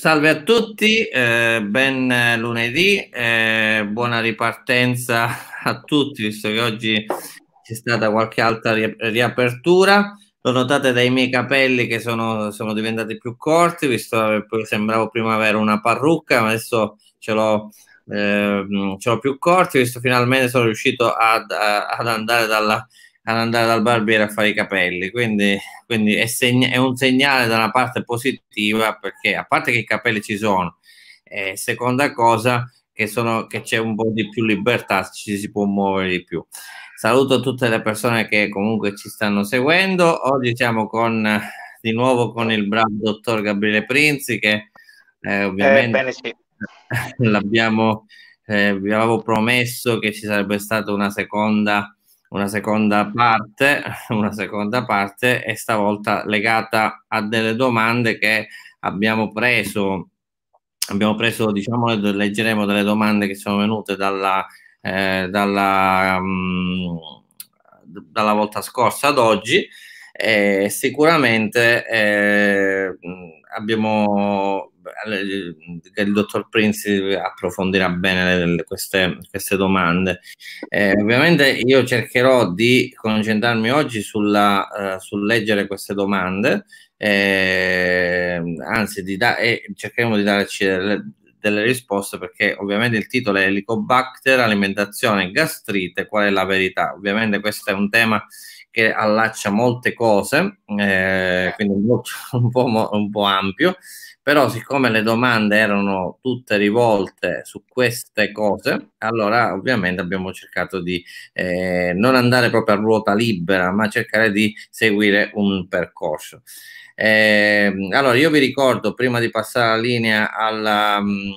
Salve a tutti, eh, ben lunedì, eh, buona ripartenza a tutti, visto che oggi c'è stata qualche altra ri- riapertura. Lo notate dai miei capelli che sono, sono diventati più corti, visto che sembravo prima avere una parrucca, ma adesso ce l'ho, eh, ce l'ho più corti, visto che finalmente sono riuscito ad, ad andare dalla ad andare dal barbiere a fare i capelli, quindi, quindi è, segna- è, un segnale da una parte positiva perché a parte che i capelli ci sono, eh, seconda cosa che, sono, che c'è un po' di più libertà, ci si può muovere di più. Saluto tutte le persone che comunque ci stanno seguendo, oggi siamo con, di nuovo con il bravo dottor Gabriele Prinzi che eh, ovviamente eh, bene, sì. l'abbiamo, eh, vi avevo promesso che ci sarebbe stata una seconda una seconda parte, una seconda parte e stavolta legata a delle domande che abbiamo preso, abbiamo preso, diciamo, leggeremo delle domande che sono venute dalla, eh, dalla, um, dalla volta scorsa ad oggi e sicuramente eh, mm, abbiamo che il dottor Prinzi approfondirà bene queste, queste, domande. Eh, ovviamente io cercherò di concentrarmi oggi sulla, uh, sul leggere queste domande, eh, anzi di da- e cercheremo di darci delle, delle risposte perché ovviamente il titolo è Helicobacter, alimentazione, gastrite, qual è la verità? Ovviamente questo è un tema che allaccia molte cose, eh, quindi un po', un po', un po ampio però siccome le domande erano tutte rivolte su queste cose, allora ovviamente abbiamo cercato di eh, non andare proprio a ruota libera, ma cercare di seguire un percorso. Eh, allora, io vi ricordo, prima di passare la linea alla... Mm,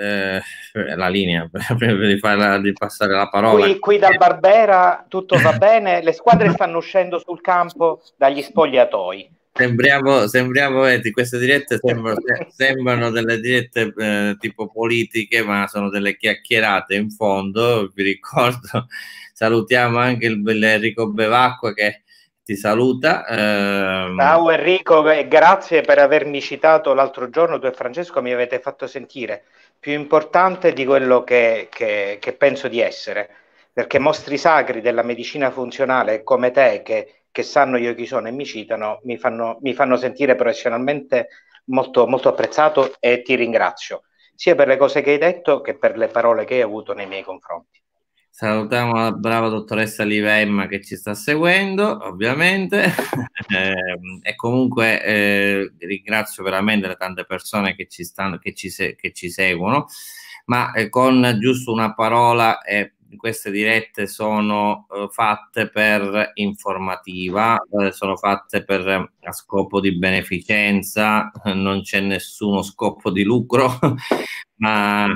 eh, la linea prima di, farla, di passare la parola qui, qui da Barbera tutto va bene le squadre stanno uscendo sul campo dagli spogliatoi Sembriamo, sembriamo queste dirette sembrano, sembrano delle dirette eh, tipo politiche, ma sono delle chiacchierate in fondo. Vi ricordo, salutiamo anche il, il Bevacqua che ti saluta. Ehm. Ciao Enrico, grazie per avermi citato l'altro giorno. Tu e Francesco mi avete fatto sentire più importante di quello che, che, che penso di essere, perché mostri sacri della medicina funzionale come te che che sanno io chi sono e mi citano, mi fanno, mi fanno sentire professionalmente molto, molto apprezzato e ti ringrazio, sia per le cose che hai detto che per le parole che hai avuto nei miei confronti. Salutiamo la brava dottoressa Livemma che ci sta seguendo, ovviamente, ehm, e comunque eh, ringrazio veramente le tante persone che ci, stanno, che ci, che ci seguono, ma eh, con giusto una parola e eh, queste dirette sono eh, fatte per informativa, eh, sono fatte per a scopo di beneficenza, eh, non c'è nessuno scopo di lucro, ma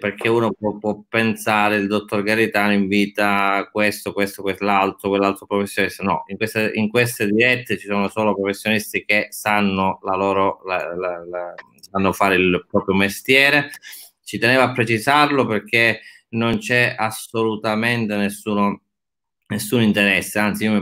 perché uno può, può, pensare il dottor Garitano invita questo, questo, quell'altro, quell'altro professionista. No, in queste, in queste, dirette ci sono solo professionisti che sanno, la loro, la, la, sanno fare il proprio mestiere. Ci tenevo a precisarlo perché non c'è assolutamente nessuno, nessun interesse, anzi io,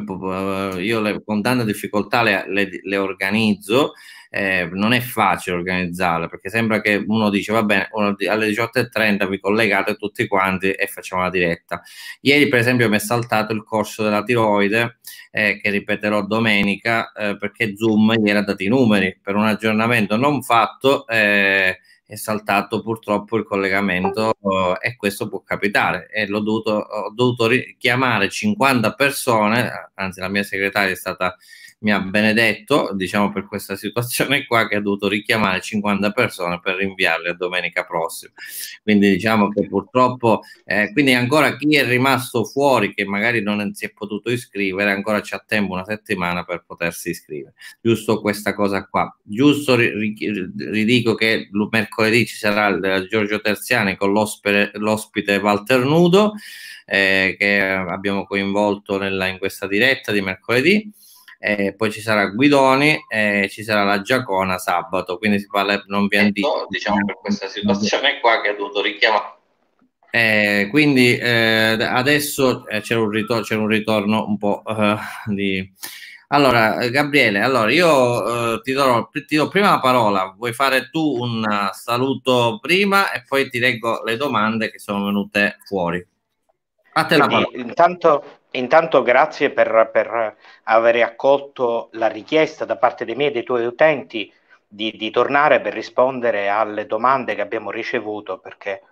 eh, io le, con tanta difficoltà le, le, le organizzo, eh, non è facile organizzarle perché sembra che uno dice va bene, alle 18.30 vi collegate tutti quanti e facciamo la diretta. Ieri per esempio mi è saltato il corso della tiroide eh, che ripeterò domenica eh, perché Zoom gli era dato i numeri per un aggiornamento non fatto. Eh, è saltato purtroppo il collegamento e questo può capitare e l'ho dovuto, ho dovuto richiamare 50 persone, anzi la mia segretaria è stata mi ha benedetto, diciamo, per questa situazione qua che ha dovuto richiamare 50 persone per rinviarle a domenica prossima. Quindi diciamo che purtroppo, eh, quindi ancora chi è rimasto fuori, che magari non si è potuto iscrivere, ancora c'è tempo una settimana per potersi iscrivere. Giusto questa cosa qua. Giusto ri- ri- ridico che mercoledì ci sarà il eh, Giorgio Terziani con l'ospite, l'ospite Walter Nudo eh, che abbiamo coinvolto nella, in questa diretta di mercoledì eh, poi ci sarà Guidoni e eh, ci sarà la Giacona sabato, quindi si parla, non vi anticipo. Ecco, no, diciamo per questa situazione qua che ha dovuto richiamare. Eh, quindi eh, adesso eh, c'è un, ritor- c'è, un ritorno un po' eh, di... Allora, Gabriele, allora io ti do, ti, do, prima la parola, vuoi fare tu un saluto prima e poi ti leggo le domande che sono venute fuori. A te quindi, la parola. Intanto Intanto grazie per, per, aver accolto la richiesta da parte dei miei e dei tuoi utenti di, di, tornare per rispondere alle domande che abbiamo ricevuto, perché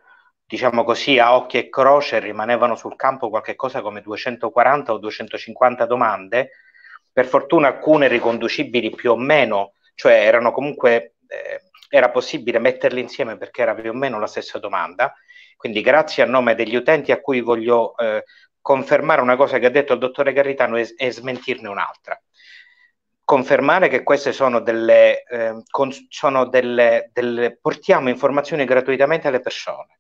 diciamo così a occhio e croce rimanevano sul campo qualche cosa come 240 o 250 domande, per fortuna alcune riconducibili più o meno, cioè erano comunque, eh, era possibile metterle insieme perché era più o meno la stessa domanda. Quindi grazie a nome degli utenti a cui voglio eh, confermare una cosa che ha detto il dottore Garritano e, e smentirne un'altra. Confermare che queste sono delle, eh, con, sono delle, delle portiamo informazioni gratuitamente alle persone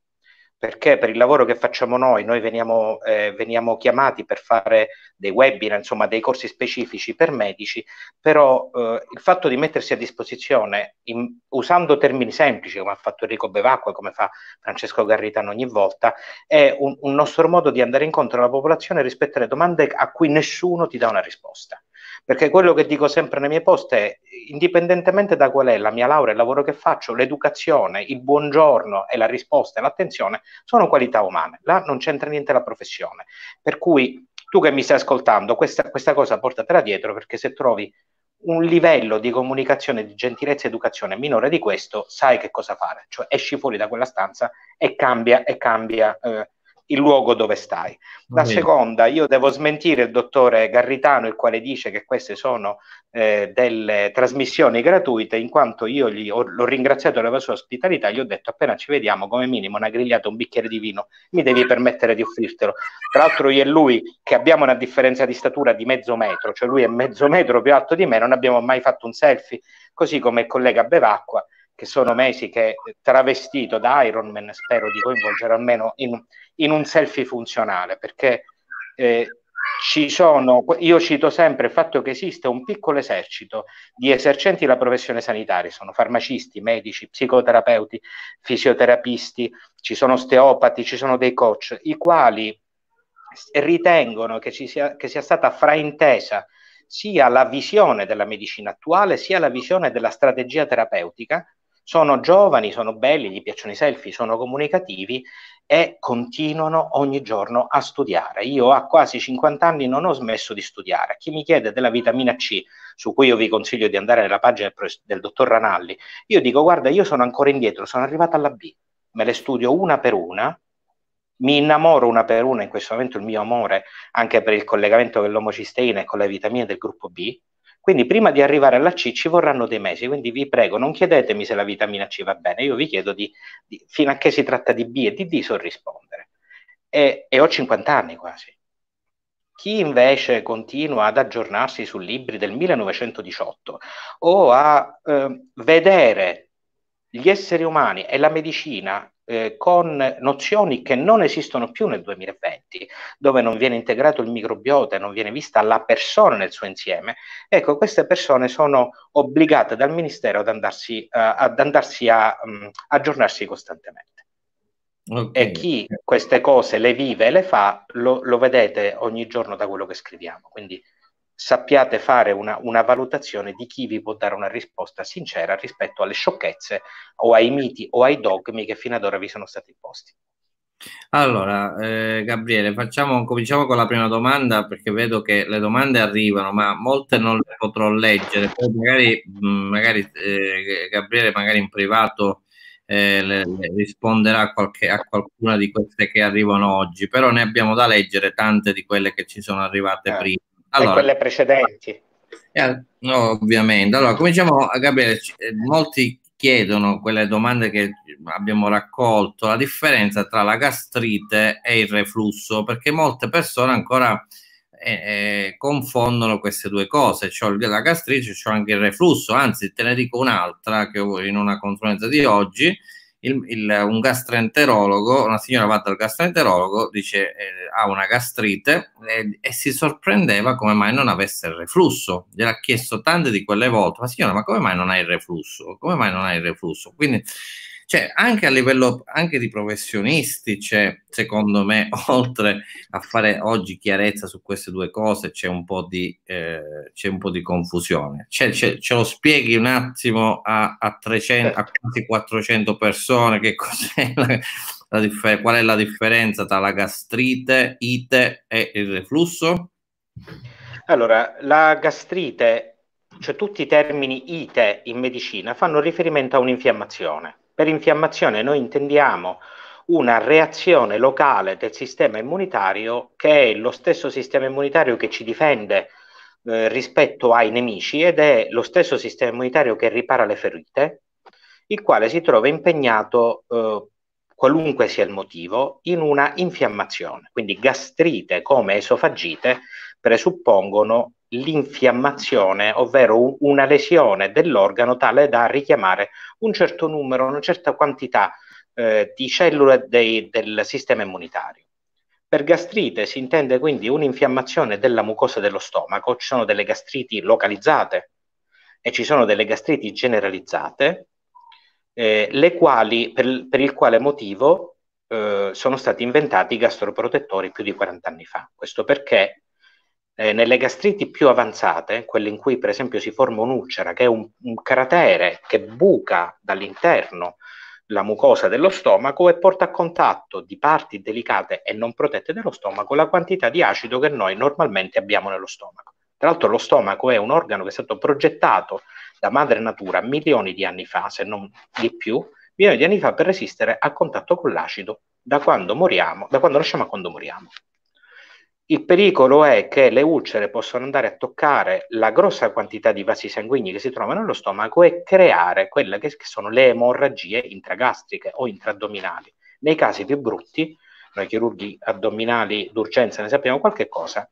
perché per il lavoro che facciamo noi, noi veniamo, eh, veniamo, chiamati per fare dei webinar, insomma dei corsi specifici per medici, però eh, il fatto di mettersi a disposizione in, usando termini semplici come ha fatto Enrico Bevacqua, come fa Francesco Garritano ogni volta, è un, un nostro modo di andare incontro alla popolazione rispetto alle domande a cui nessuno ti dà una risposta. Perché quello che dico sempre nei miei post è, indipendentemente da qual è la mia laurea, il lavoro che faccio, l'educazione, il buongiorno e la risposta e l'attenzione sono qualità umane. Là non c'entra niente la professione. Per cui tu che mi stai ascoltando, questa, questa cosa portatela dietro perché se trovi un livello di comunicazione, di gentilezza e educazione minore di questo, sai che cosa fare, cioè esci fuori da quella stanza e cambia, e cambia eh, il luogo dove stai. La mm. seconda, io devo smentire il dottore Garritano, il quale dice che queste sono eh, delle trasmissioni gratuite, in quanto io gli ho, l'ho ringraziato per la sua ospitalità, gli ho detto appena ci vediamo, come minimo una grigliata, un bicchiere di vino, mi devi permettere di offrirtelo. Tra l'altro io e lui, che abbiamo una differenza di statura di mezzo metro, cioè lui è mezzo metro più alto di me, non abbiamo mai fatto un selfie, così come il collega Bevacqua che sono mesi che eh, travestito da Iron Man spero di coinvolgere almeno in, in un selfie funzionale perché eh, ci sono, io cito sempre il fatto che esiste un piccolo esercito di esercenti della professione sanitaria, sono farmacisti, medici, psicoterapeuti, fisioterapisti, ci sono osteopati, ci sono dei coach, i quali ritengono che, sia, che sia stata fraintesa sia la visione della medicina attuale sia la visione della strategia terapeutica sono giovani, sono belli, gli piacciono i selfie, sono comunicativi e continuano ogni giorno a studiare. Io a quasi 50 anni non ho smesso di studiare. Chi mi chiede della vitamina C, su cui io vi consiglio di andare nella pagina del dottor Ranalli, io dico guarda, io sono ancora indietro, sono arrivata alla B, me le studio una per una, mi innamoro una per una, in questo momento il mio amore anche per il collegamento dell'omocisteina e con le vitamine del gruppo B, quindi prima di arrivare alla C ci vorranno dei mesi, quindi vi prego non chiedetemi se la vitamina C va bene, io vi chiedo di, di fino a che si tratta di B e di D sorrispondere. E, e ho 50 anni quasi. Chi invece continua ad aggiornarsi su libri del 1918 o a eh, vedere gli esseri umani e la medicina eh, con nozioni che non esistono più nel 2020, dove non viene integrato il microbiota, e non viene vista la persona nel suo insieme, ecco, queste persone sono obbligate dal Ministero ad andarsi, uh, ad andarsi a um, aggiornarsi costantemente. Okay. E chi queste cose le vive e le fa lo, lo vedete ogni giorno da quello che scriviamo, quindi sappiate fare una, una, valutazione di chi vi può dare una risposta sincera rispetto alle sciocchezze o ai miti o ai dogmi che fino ad ora vi sono stati posti. Allora, eh, Gabriele, facciamo, cominciamo con la prima domanda perché vedo che le domande arrivano, ma molte non le potrò leggere. Poi magari, mm, magari eh, Gabriele, magari in privato eh, le, le risponderà a, qualche, a, qualcuna di queste che arrivano oggi, però ne abbiamo da leggere tante di quelle che ci sono arrivate eh. prima allora, quelle precedenti. Eh, no, ovviamente. Allora, cominciamo a eh, Gabriele. Eh, molti chiedono quelle domande che abbiamo raccolto, la differenza tra la gastrite e il reflusso, perché molte persone ancora eh, eh confondono queste due cose, c'ho la gastrite, c'ho anche il reflusso, anzi te ne dico un'altra che ho in una consulenza di oggi, il, il, un gastroenterologo, una signora va dal gastroenterologo, dice eh, ha una gastrite eh, e si sorprendeva come mai non avesse il reflusso. Gliel'ha chiesto tante di quelle volte, ma signora, ma come mai non hai il reflusso? Come mai non hai il reflusso? Quindi cioè, anche a livello anche di professionisti c'è, secondo me, oltre a fare oggi chiarezza su queste due cose, c'è un po' di, eh, c'è un po di confusione. C'è, c'è, ce lo spieghi un attimo a, a, 300, a certo. quasi 400 persone che cos'è la, la differ- qual è la differenza tra la gastrite, ite e il reflusso? Allora, la gastrite, cioè tutti i termini ite in medicina fanno riferimento a un'infiammazione. Per infiammazione noi intendiamo una reazione locale del sistema immunitario che è lo stesso sistema immunitario che ci difende eh, rispetto ai nemici ed è lo stesso sistema immunitario che ripara le ferite, il quale si trova impegnato, eh, qualunque sia il motivo, in una infiammazione. Quindi gastrite come esofagite presuppongono l'infiammazione, ovvero una lesione dell'organo tale da richiamare un certo numero, una certa quantità eh, di cellule dei, del sistema immunitario. Per gastrite si intende quindi un'infiammazione della mucosa dello stomaco, ci sono delle gastriti localizzate e ci sono delle gastriti generalizzate, eh, quali, per, per, il quale motivo eh, sono stati inventati i gastroprotettori più di 40 anni fa. Questo perché eh, nelle gastriti più avanzate, quelle in cui per esempio si forma un'ulcera, che è un, un cratere che buca dall'interno la mucosa dello stomaco e porta a contatto di parti delicate e non protette dello stomaco la quantità di acido che noi normalmente abbiamo nello stomaco. Tra l'altro lo stomaco è un organo che è stato progettato da madre natura milioni di anni fa, se non di più, milioni di anni fa per resistere a contatto con l'acido da quando moriamo, da quando nasciamo a quando moriamo. Il pericolo è che le ulcere possono andare a toccare la grossa quantità di vasi sanguigni che si trovano nello stomaco e creare quelle che sono le emorragie intragastriche o intraaddominali. Nei casi più brutti, noi chirurghi addominali d'urgenza ne sappiamo qualche cosa,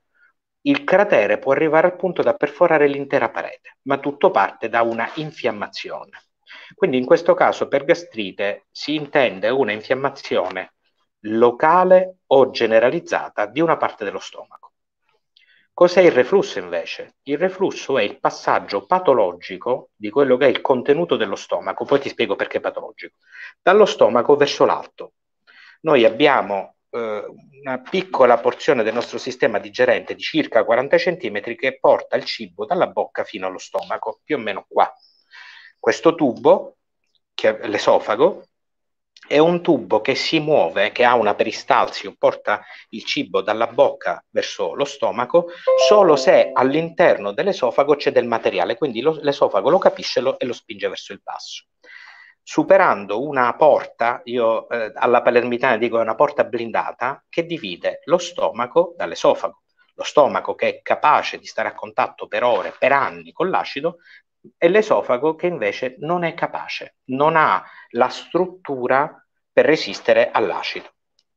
il cratere può arrivare al punto da perforare l'intera parete, ma tutto parte da una infiammazione. Quindi in questo caso per gastrite si intende una infiammazione locale o generalizzata di una parte dello stomaco. Cos'è il reflusso invece? Il reflusso è il passaggio patologico di quello che è il contenuto dello stomaco, poi ti spiego perché è patologico, dallo stomaco verso l'alto. Noi abbiamo eh, una piccola porzione del nostro sistema digerente di circa 40 cm che porta il cibo dalla bocca fino allo stomaco, più o meno qua. Questo tubo, l'esofago, è un tubo che si muove, che ha una peristalsi, porta il cibo dalla bocca verso lo stomaco, solo se all'interno dell'esofago c'è del materiale, quindi lo, l'esofago lo capisce lo, e lo spinge verso il basso. Superando una porta, io eh, alla palermitana dico è una porta blindata, che divide lo stomaco dall'esofago. Lo stomaco che è capace di stare a contatto per ore, per anni con l'acido, e l'esofago che invece non è capace, non ha la struttura per resistere all'acido.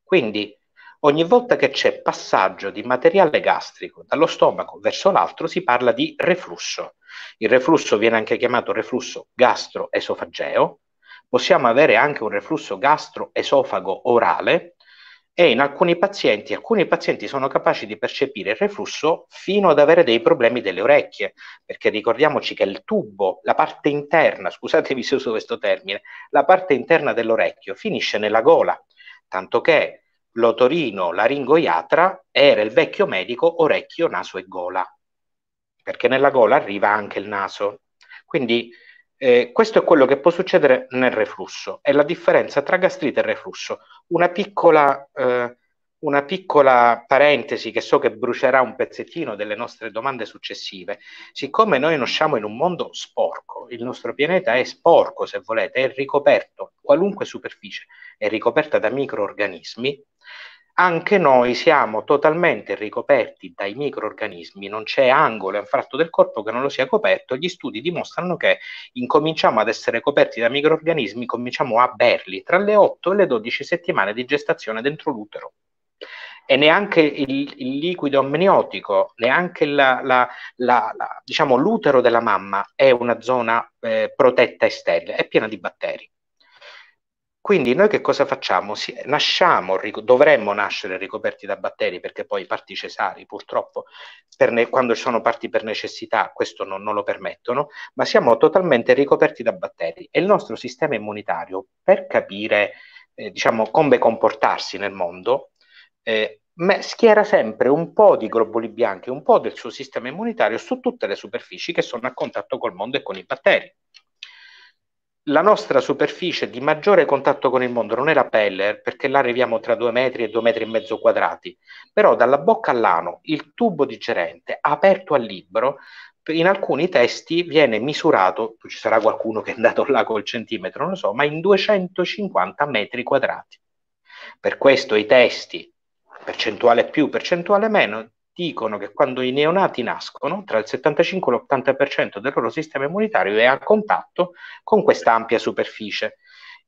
Quindi ogni volta che c'è passaggio di materiale gastrico dallo stomaco verso l'altro si parla di reflusso. Il reflusso viene anche chiamato reflusso gastroesofageo, possiamo avere anche un reflusso gastroesofago orale e in alcuni pazienti, alcuni pazienti sono capaci di percepire il reflusso fino ad avere dei problemi delle orecchie, perché ricordiamoci che il tubo, la parte interna, scusatevi se uso questo termine, la parte interna dell'orecchio finisce nella gola, tanto che l'otorino laringoiatra era il vecchio medico orecchio, naso e gola, perché nella gola arriva anche il naso. Quindi eh, questo è quello che può succedere nel reflusso, è la differenza tra gastrite e reflusso. Una piccola, eh, una piccola parentesi che so che brucerà un pezzettino delle nostre domande successive. Siccome noi nasciamo in un mondo sporco, il nostro pianeta è sporco, se volete, è ricoperto, qualunque superficie è ricoperta da microorganismi, anche noi siamo totalmente ricoperti dai microorganismi, non c'è angolo e anfratto del corpo che non lo sia coperto. Gli studi dimostrano che incominciamo ad essere coperti da microorganismi, cominciamo a berli tra le 8 e le 12 settimane di gestazione dentro l'utero. E neanche il, il liquido amniotico, neanche la, la, la, diciamo, l'utero della mamma è una zona eh, protetta e sterile, è piena di batteri. Quindi noi che cosa facciamo? Si, nasciamo, ric- dovremmo nascere ricoperti da batteri perché poi parti cesari purtroppo ne- quando ci sono parti per necessità questo non, non, lo permettono, ma siamo totalmente ricoperti da batteri e il nostro sistema immunitario per capire eh, diciamo, come comportarsi nel mondo eh, schiera sempre un po' di globuli bianchi, un po' del suo sistema immunitario su tutte le superfici che sono a contatto col mondo e con i batteri la nostra superficie di maggiore contatto con il mondo non è la pelle, perché là arriviamo tra due metri e due metri e mezzo quadrati, però dalla bocca all'ano il tubo digerente aperto al libro, in alcuni testi viene misurato, ci sarà qualcuno che è andato là col centimetro, non lo so, ma in 250 metri quadrati. Per questo i testi, percentuale più, percentuale meno, dicono che quando i neonati nascono, tra il 75 e l'80% del loro sistema immunitario è a contatto con questa ampia superficie.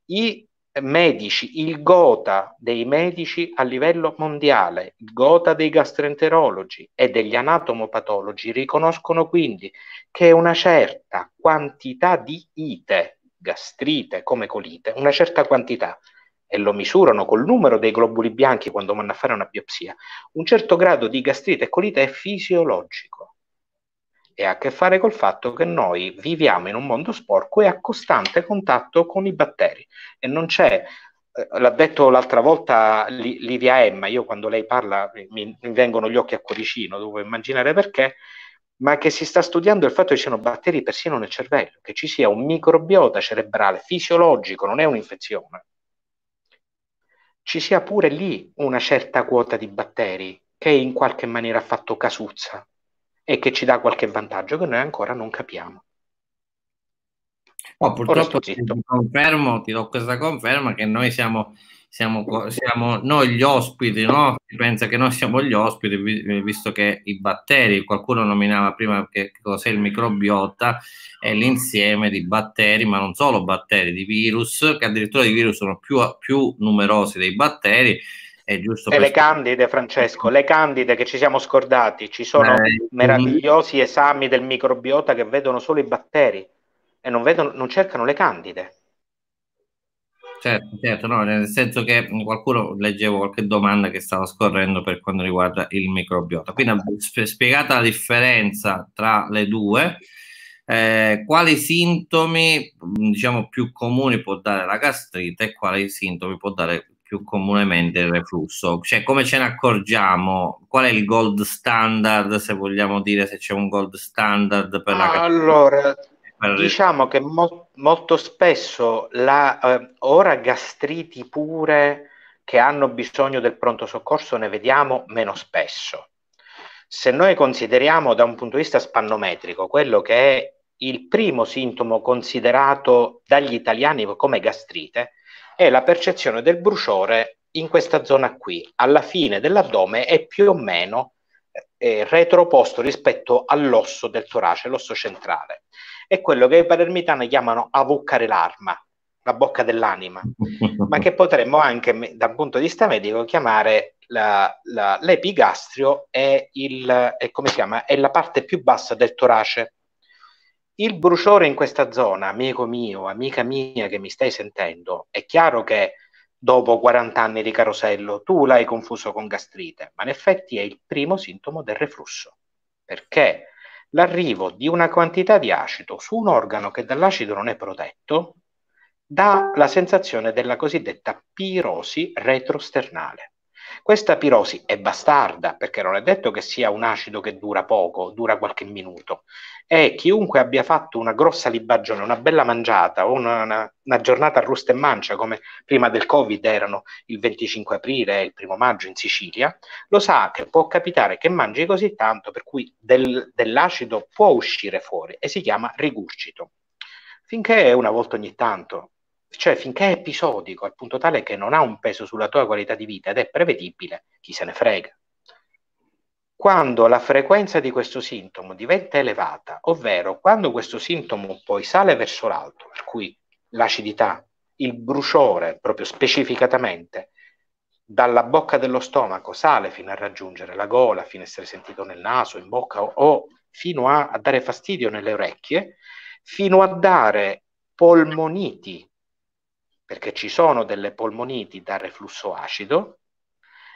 I medici, il gota dei medici a livello mondiale, il gota dei gastroenterologi e degli anatomopatologi riconoscono quindi che una certa quantità di ite, gastrite come colite, una certa quantità e lo misurano col numero dei globuli bianchi quando vanno a fare una biopsia, un certo grado di gastrite e colite è fisiologico e ha a che fare col fatto che noi viviamo in un mondo sporco e a costante contatto con i batteri e non c'è eh, l'ha detto l'altra volta Livia Emma, io quando lei parla eh, mi, vengono gli occhi a cuoricino, devo immaginare perché, ma che si sta studiando il fatto che ci siano batteri persino nel cervello, che ci sia un microbiota cerebrale fisiologico, non è un'infezione, ci sia pure lì una certa quota di batteri che in qualche maniera ha fatto casuzza e che ci dà qualche vantaggio che noi ancora non capiamo. Oh, purtroppo ti confermo, ti do questa conferma che noi siamo siamo, siamo noi gli ospiti, no? Si pensa che noi siamo gli ospiti, visto che i batteri, qualcuno nominava prima che cos'è il microbiota, è l'insieme di batteri, ma non solo batteri, di virus, che addirittura i virus sono più, più numerosi dei batteri, è giusto. E le candide, Francesco, le candide che ci siamo scordati, ci sono eh, meravigliosi esami del microbiota che vedono solo i batteri e non, vedono, non cercano le candide. Certo, certo no, nel senso che mhmm, qualcuno leggevo qualche domanda che stava scorrendo per quanto riguarda il microbiota. Quindi spiegata la differenza tra le due, eh, quali sintomi mhmm, diciamo più comuni può dare la gastrite e quali sintomi può dare più comunemente il reflusso? Cioè, come ce ne accorgiamo? Qual è il gold standard, se vogliamo dire se c'è un gold standard per la gastrite? Allora, diciamo che mo- molto spesso la, eh, ora gastriti pure che hanno bisogno del pronto soccorso ne vediamo meno spesso. Se noi consideriamo da un punto di vista spannometrico quello che è il primo sintomo considerato dagli italiani come gastrite, è la percezione del bruciore in questa zona qui, alla fine dell'addome è più o meno eh, eh retroposto rispetto all'osso del torace, l'osso centrale è quello che i palermitani chiamano avuccare l'arma, la bocca dell'anima, ma che potremmo anche dal punto di vista medico chiamare la, la, l'epigastrio e, il, è, chiama, è la parte più bassa del torace. Il bruciore in questa zona, amico mio, amica mia che mi stai sentendo, è chiaro che dopo 40 anni di carosello tu l'hai confuso con gastrite, ma in effetti è il primo sintomo del reflusso, perché l'arrivo di una quantità di acido su un organo che dall'acido non è protetto dà la sensazione della cosiddetta pirosi retrosternale. Questa pirosi è bastarda perché non è detto che sia un acido che dura poco, dura qualche minuto e chiunque abbia fatto una grossa libagione, una bella mangiata o una, una, una giornata a rusta e mancia come prima del Covid erano il 25 aprile e il primo maggio in Sicilia, lo sa che può capitare che mangi così tanto per cui del, dell'acido può uscire fuori e si chiama rigurgito finché una volta ogni tanto cioè, finché è episodico, al punto tale che non ha un peso sulla tua qualità di vita ed è prevedibile, chi se ne frega. Quando la frequenza di questo sintomo diventa elevata, ovvero quando questo sintomo poi sale verso l'alto, per cui l'acidità, il bruciore proprio specificatamente, dalla bocca dello stomaco sale fino a raggiungere la gola, fino a essere sentito nel naso, in bocca o, o fino a, a, dare fastidio nelle orecchie, fino a dare polmoniti perché ci sono delle polmoniti da reflusso acido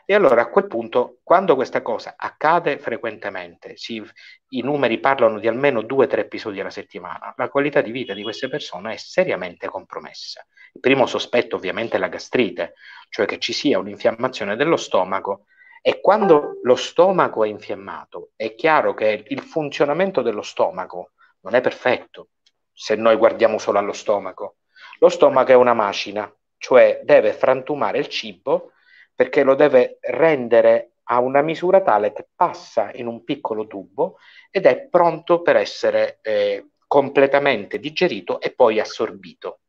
e allora a quel punto quando questa cosa accade frequentemente, si, i numeri parlano di almeno due o tre episodi alla settimana, la qualità di vita di queste persone è seriamente compromessa. Il primo sospetto ovviamente è la gastrite, cioè che ci sia un'infiammazione dello stomaco e quando lo stomaco è infiammato, è chiaro che il funzionamento dello stomaco non è perfetto se noi guardiamo solo allo stomaco. Lo stomaco è una macina, cioè deve frantumare il cibo perché lo deve rendere a una misura tale che passa in un piccolo tubo ed è pronto per essere eh, completamente digerito e poi assorbito.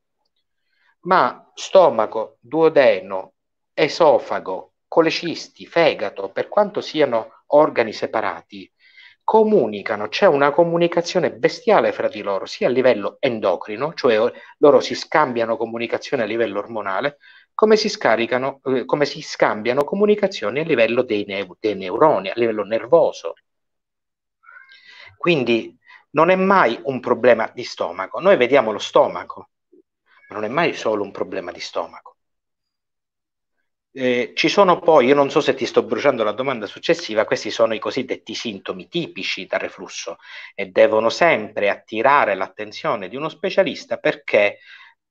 Ma stomaco, duodeno, esofago, colecisti, fegato, per quanto siano organi separati, comunicano, c'è una comunicazione bestiale fra di loro, sia a livello endocrino, cioè loro si scambiano comunicazione a livello ormonale, come si, eh, come si scambiano comunicazioni a livello dei, neu- dei neuroni, a livello nervoso. Quindi non è mai un problema di stomaco. Noi vediamo lo stomaco, ma non è mai solo un problema di stomaco eh, ci sono poi, io non so se ti sto bruciando la domanda successiva, questi sono i cosiddetti sintomi tipici da reflusso e devono sempre attirare l'attenzione di uno specialista perché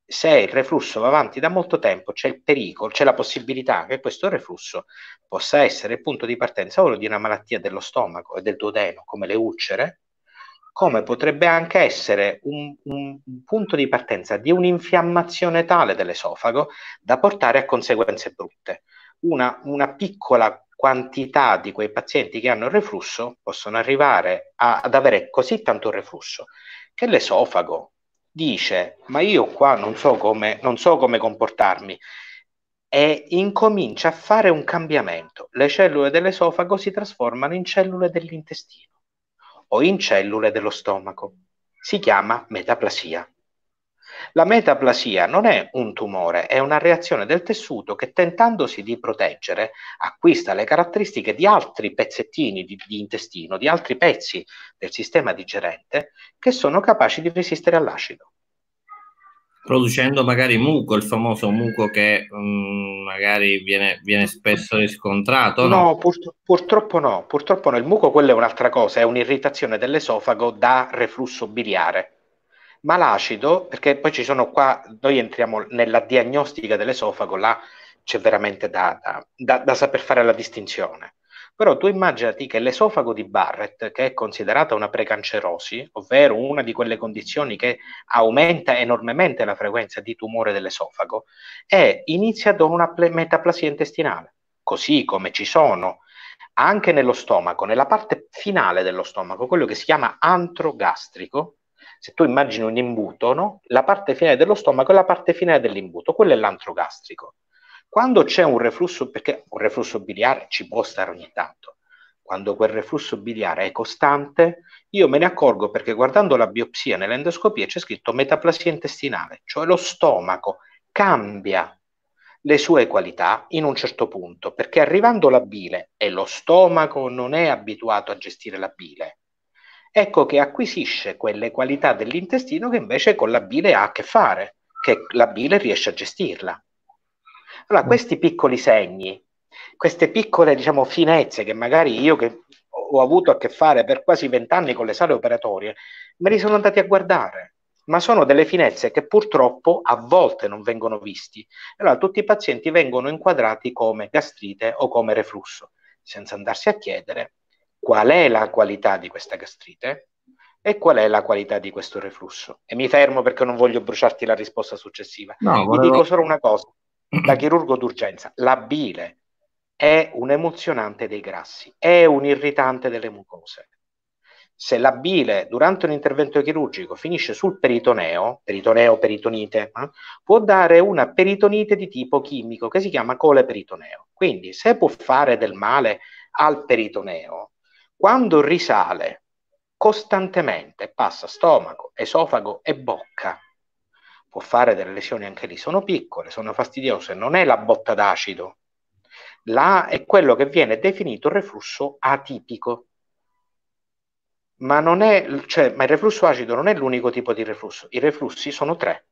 se il reflusso va avanti da molto tempo c'è il pericolo, c'è la possibilità che questo reflusso possa essere il punto di partenza o di una malattia dello stomaco e del duodeno come le ulcere come potrebbe anche essere un, un, punto di partenza di un'infiammazione tale dell'esofago da portare a conseguenze brutte. Una, una piccola quantità di quei pazienti che hanno il reflusso possono arrivare a, ad avere così tanto reflusso che l'esofago dice ma io qua non so come, non so come comportarmi e incomincia a fare un cambiamento. Le cellule dell'esofago si trasformano in cellule dell'intestino o in cellule dello stomaco. Si chiama metaplasia. La metaplasia non è un tumore, è una reazione del tessuto che tentandosi di proteggere acquista le caratteristiche di altri pezzettini di, di, intestino, di altri pezzi del sistema digerente che sono capaci di resistere all'acido producendo magari muco, il famoso muco che um, magari viene, viene, spesso riscontrato. No, no pur, purtroppo no, purtroppo no, il muco quello è un'altra cosa, è un'irritazione dell'esofago da reflusso biliare. Ma l'acido, perché poi ci sono qua, noi entriamo nella diagnostica dell'esofago, là c'è veramente da, da, da, da saper fare la distinzione. Però tu immaginati che l'esofago di Barrett, che è considerata una precancerosi, ovvero una di quelle condizioni che aumenta enormemente la frequenza di tumore dell'esofago, è, inizia con una ple- metaplasia intestinale, così come ci sono anche nello stomaco, nella parte finale dello stomaco, quello che si chiama antrogastrico, se tu immagini un imbuto, no? la parte finale dello stomaco è la parte finale dell'imbuto, quello è l'antrogastrico. Quando c'è un reflusso, perché un reflusso biliare ci può stare ogni tanto, quando quel reflusso biliare è costante, io me ne accorgo perché guardando la biopsia nell'endoscopia c'è scritto metaplasia intestinale, cioè lo stomaco cambia le sue qualità in un certo punto, perché arrivando la bile e lo stomaco non è abituato a gestire la bile, ecco che acquisisce quelle qualità dell'intestino che invece con la bile ha a che fare, che la bile riesce a gestirla. Allora, mm. questi piccoli segni, queste piccole, diciamo, finezze che magari io che ho avuto a che fare per quasi vent'anni con le sale operatorie, me li sono andati a guardare, ma sono delle finezze che purtroppo a volte non vengono visti. Allora tutti i pazienti vengono inquadrati come gastrite o come reflusso, senza andarsi a chiedere qual è la qualità di questa gastrite e qual è la qualità di questo reflusso. E mi fermo perché non voglio bruciarti la risposta successiva. No, volevo... Vi dico solo una cosa da chirurgo d'urgenza, la bile è un emulsionante dei grassi, è un irritante delle mucose. Se la bile durante un intervento chirurgico finisce sul peritoneo, peritoneo peritonite, eh, può dare una peritonite di tipo chimico che si chiama coleperitoneo. Quindi se può fare del male al peritoneo, quando risale costantemente, passa stomaco, esofago e bocca, può fare delle lesioni anche lì, sono piccole, sono fastidiose, non è la botta d'acido, là è quello che viene definito reflusso atipico. Ma, è, cioè, ma il reflusso acido non è l'unico tipo di reflusso, i reflussi sono tre.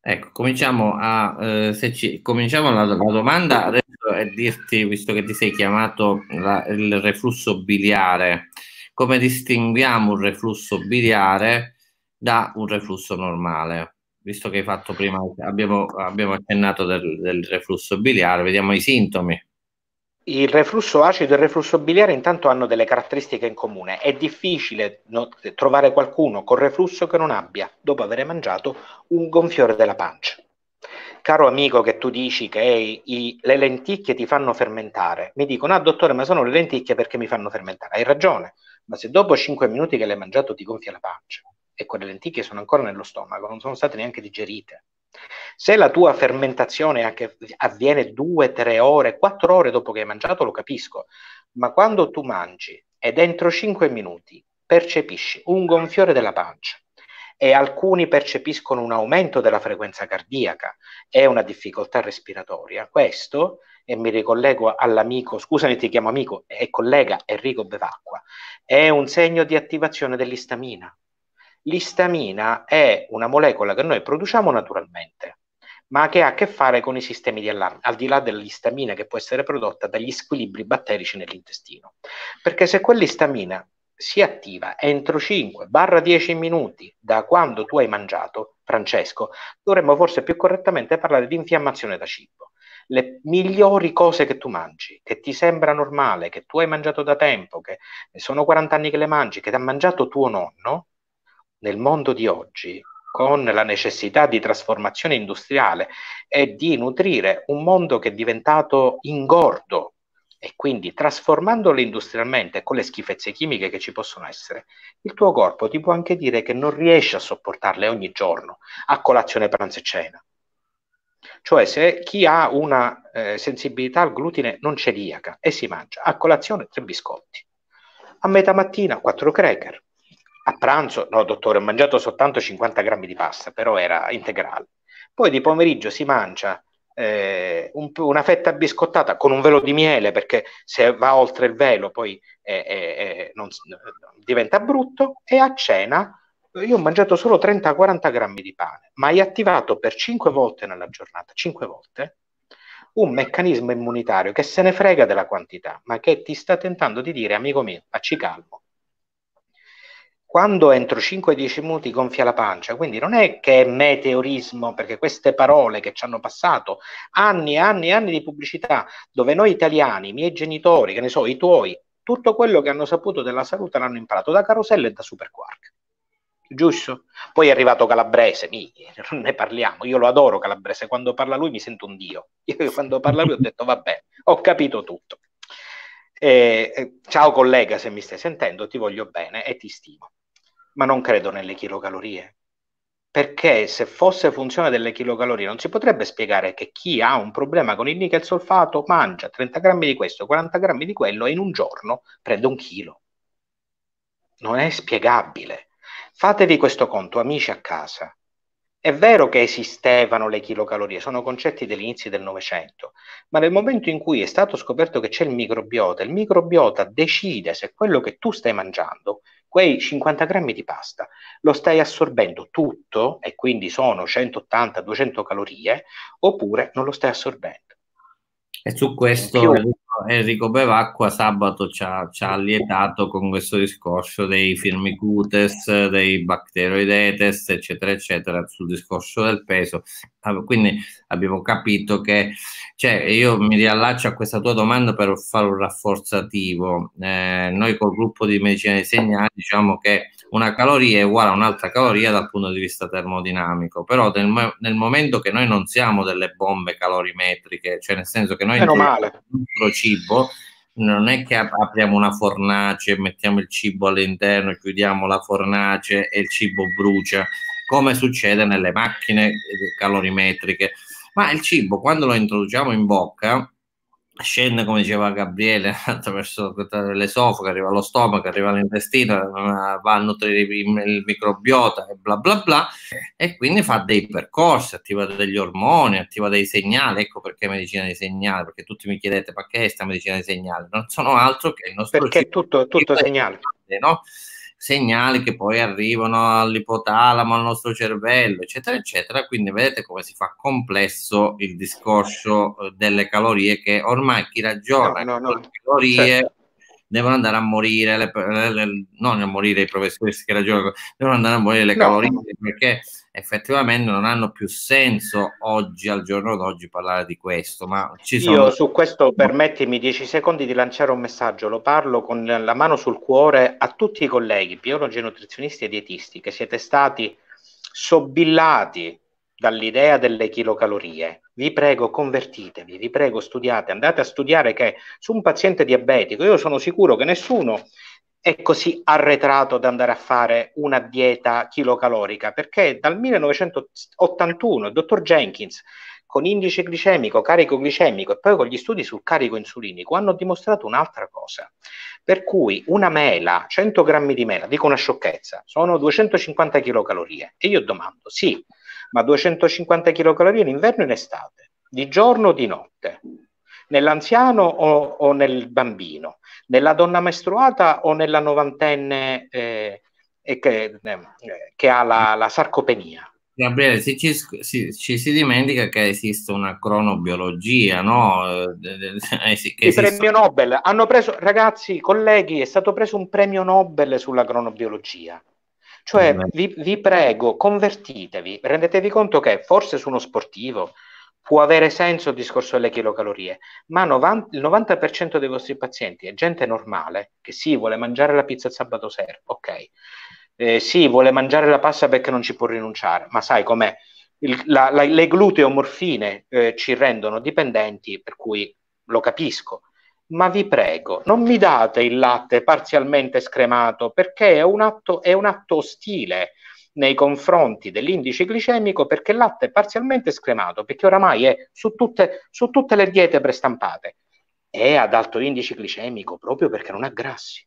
Ecco, cominciamo, a, eh, se ci, cominciamo la, la domanda, adesso è dirti, visto che ti sei chiamato la, il reflusso biliare, come distinguiamo un reflusso biliare da un reflusso normale. Visto che hai fatto prima, abbiamo, abbiamo accennato del, del reflusso biliare, vediamo i sintomi. Il reflusso acido e il reflusso biliare intanto hanno delle caratteristiche in comune. È difficile no, trovare qualcuno con reflusso che non abbia, dopo aver mangiato, un gonfiore della pancia. Caro amico che tu dici che i, le lenticchie ti fanno fermentare, mi dicono, ah dottore, ma sono le lenticchie perché mi fanno fermentare. Hai ragione, ma se dopo 5 minuti che le hai mangiato ti gonfia la pancia, e quelle lenticchie sono ancora nello stomaco, non sono state neanche digerite. Se la tua fermentazione anche avviene 2, 3 ore, 4 ore dopo che hai mangiato, lo capisco, ma quando tu mangi e dentro 5 minuti percepisci un gonfiore della pancia e alcuni percepiscono un aumento della frequenza cardiaca e una difficoltà respiratoria, questo, e mi ricollego all'amico, scusami ti chiamo amico, e collega Enrico Bevacqua, è un segno di attivazione dell'istamina L'istamina è una molecola che noi produciamo naturalmente, ma che ha a che fare con i sistemi di allarme, al di là dell'istamina che può essere prodotta dagli squilibri batterici nell'intestino. Perché se quell'istamina si attiva entro 5-10 minuti da quando tu hai mangiato, Francesco, dovremmo forse più correttamente parlare di infiammazione da cibo. Le migliori cose che tu mangi, che ti sembra normale, che tu hai mangiato da tempo, che sono 40 anni che le mangi, che ti ha mangiato tuo nonno, nel mondo di oggi, con la necessità di trasformazione industriale e di nutrire un mondo che è diventato ingordo e quindi trasformandolo industrialmente con le schifezze chimiche che ci possono essere, il tuo corpo ti può anche dire che non riesce a sopportarle ogni giorno, a colazione, pranzo e cena. Cioè se chi ha una eh, sensibilità al glutine non celiaca e si mangia a colazione tre biscotti, a metà mattina quattro cracker, a pranzo, no dottore, ho mangiato soltanto 50 grammi di pasta, però era integrale. Poi di pomeriggio si mangia eh, un, una fetta biscottata con un velo di miele, perché se va oltre il velo poi eh, eh, non, diventa brutto, e a cena io ho mangiato solo 30-40 grammi di pane, ma hai attivato per 5 volte nella giornata, 5 volte, un meccanismo immunitario che se ne frega della quantità, ma che ti sta tentando di dire, amico mio, facci calmo, quando entro 5-10 minuti gonfia la pancia, quindi non è che è meteorismo, perché queste parole che ci hanno passato anni e anni e anni di pubblicità, dove noi italiani, i miei genitori, che ne so, i tuoi, tutto quello che hanno saputo della salute l'hanno imparato da Carosello e da Superquark. Giusto? Poi è arrivato Calabrese, mi, non ne parliamo, io lo adoro Calabrese, quando parla lui mi sento un dio. Io quando parla lui ho detto vabbè, ho capito tutto. Eh, eh, ciao collega, se mi stai sentendo, ti voglio bene e ti stimo ma non credo nelle chilocalorie. Perché se fosse funzione delle chilocalorie non si potrebbe spiegare che chi ha un problema con il nickel solfato mangia 30 grammi di questo, 40 grammi di quello e in un giorno prende un chilo. Non è spiegabile. Fatevi questo conto, amici a casa. È vero che esistevano le chilocalorie, sono concetti degli inizi del Novecento, ma nel momento in cui è stato scoperto che c'è il microbiota, il microbiota decide se quello che tu stai mangiando quei 50 grammi di pasta lo stai assorbendo tutto e quindi sono 180-200 calorie oppure non lo stai assorbendo. E su questo Più. Enrico Bevacqua sabato ci ha, ci ha, allietato con questo discorso dei firmicutes, dei bacteroidetes, eccetera, eccetera, sul discorso del peso. Quindi abbiamo capito che, cioè, io mi riallaccio a questa tua domanda per fare un rafforzativo. Eh, noi col gruppo di medicina dei segnali diciamo che una caloria è uguale a un'altra caloria dal punto di vista termodinamico, però nel, nel momento che noi non siamo delle bombe calorimetriche, cioè nel senso che noi... Meno Il nostro cibo non è che apriamo una fornace, mettiamo il cibo all'interno, chiudiamo la fornace e il cibo brucia come succede nelle macchine eh, calorimetriche. Ma il cibo, quando lo introduciamo in bocca, scende, come diceva Gabriele, attraverso l'esofago, arriva allo stomaco, arriva all'intestino, va a nutrire il microbiota e bla bla bla, e quindi fa dei percorsi, attiva degli ormoni, attiva dei segnali, ecco perché medicina dei segnali, perché tutti mi chiedete ma che è questa medicina dei segnali, non sono altro che il nostro... Perché cibo, tutto, tutto segnale. No? segnali che poi arrivano all'ipotalamo, al nostro cervello, eccetera, eccetera. Quindi vedete come si fa complesso il discorso eh, delle calorie che ormai chi ragiona no, no, no. calorie certo devono andare a morire, le, le, le, non a morire i professori che ragionano, devono andare a morire le no. calorie perché effettivamente non hanno più senso oggi, al giorno d'oggi, parlare di questo. Ma ci sono... Io su questo permettimi 10 secondi di lanciare un messaggio, lo parlo con la mano sul cuore a tutti i colleghi, biologi, nutrizionisti e dietisti, che siete stati sobillati dall'idea delle chilocalorie. Vi prego, convertitevi, vi prego, studiate, andate a studiare che su un paziente diabetico, io sono sicuro che nessuno è così arretrato da andare a fare una dieta chilocalorica, perché dal 1981 il dottor Jenkins con indice glicemico, carico glicemico e poi con gli studi sul carico insulinico hanno dimostrato un'altra cosa. Per cui una mela, 100 grammi di mela, dico una sciocchezza, sono 250 kcal. E io domando, sì, ma 250 kcal in inverno e in estate, di giorno o di notte, nell'anziano o, o nel bambino, nella donna mestruata o nella novantenne eh, che, eh, che, ha la, la sarcopenia. Gabriele, ci, ci, ci, si dimentica che esiste una cronobiologia, no? Esi, eh, eh, Il premio Nobel, hanno preso, ragazzi, colleghi, è stato preso un premio Nobel sulla cronobiologia. Cioè, mm. vi, vi, prego, convertitevi, rendetevi conto che forse su uno sportivo può avere senso il discorso delle chilocalorie, ma novant- il 90% dei vostri pazienti è gente normale, che sì, vuole mangiare la pizza sabato sera, ok, eh, sì, vuole mangiare la pasta perché non ci può rinunciare, ma sai com'è? Il, la, la, le gluteomorfine eh, ci rendono dipendenti, per cui lo capisco, ma vi prego, non mi date il latte parzialmente scremato perché è un atto, è un atto ostile nei confronti dell'indice glicemico perché il latte è parzialmente scremato, perché oramai è su tutte, su tutte le diete prestampate, è ad alto indice glicemico proprio perché non ha grassi.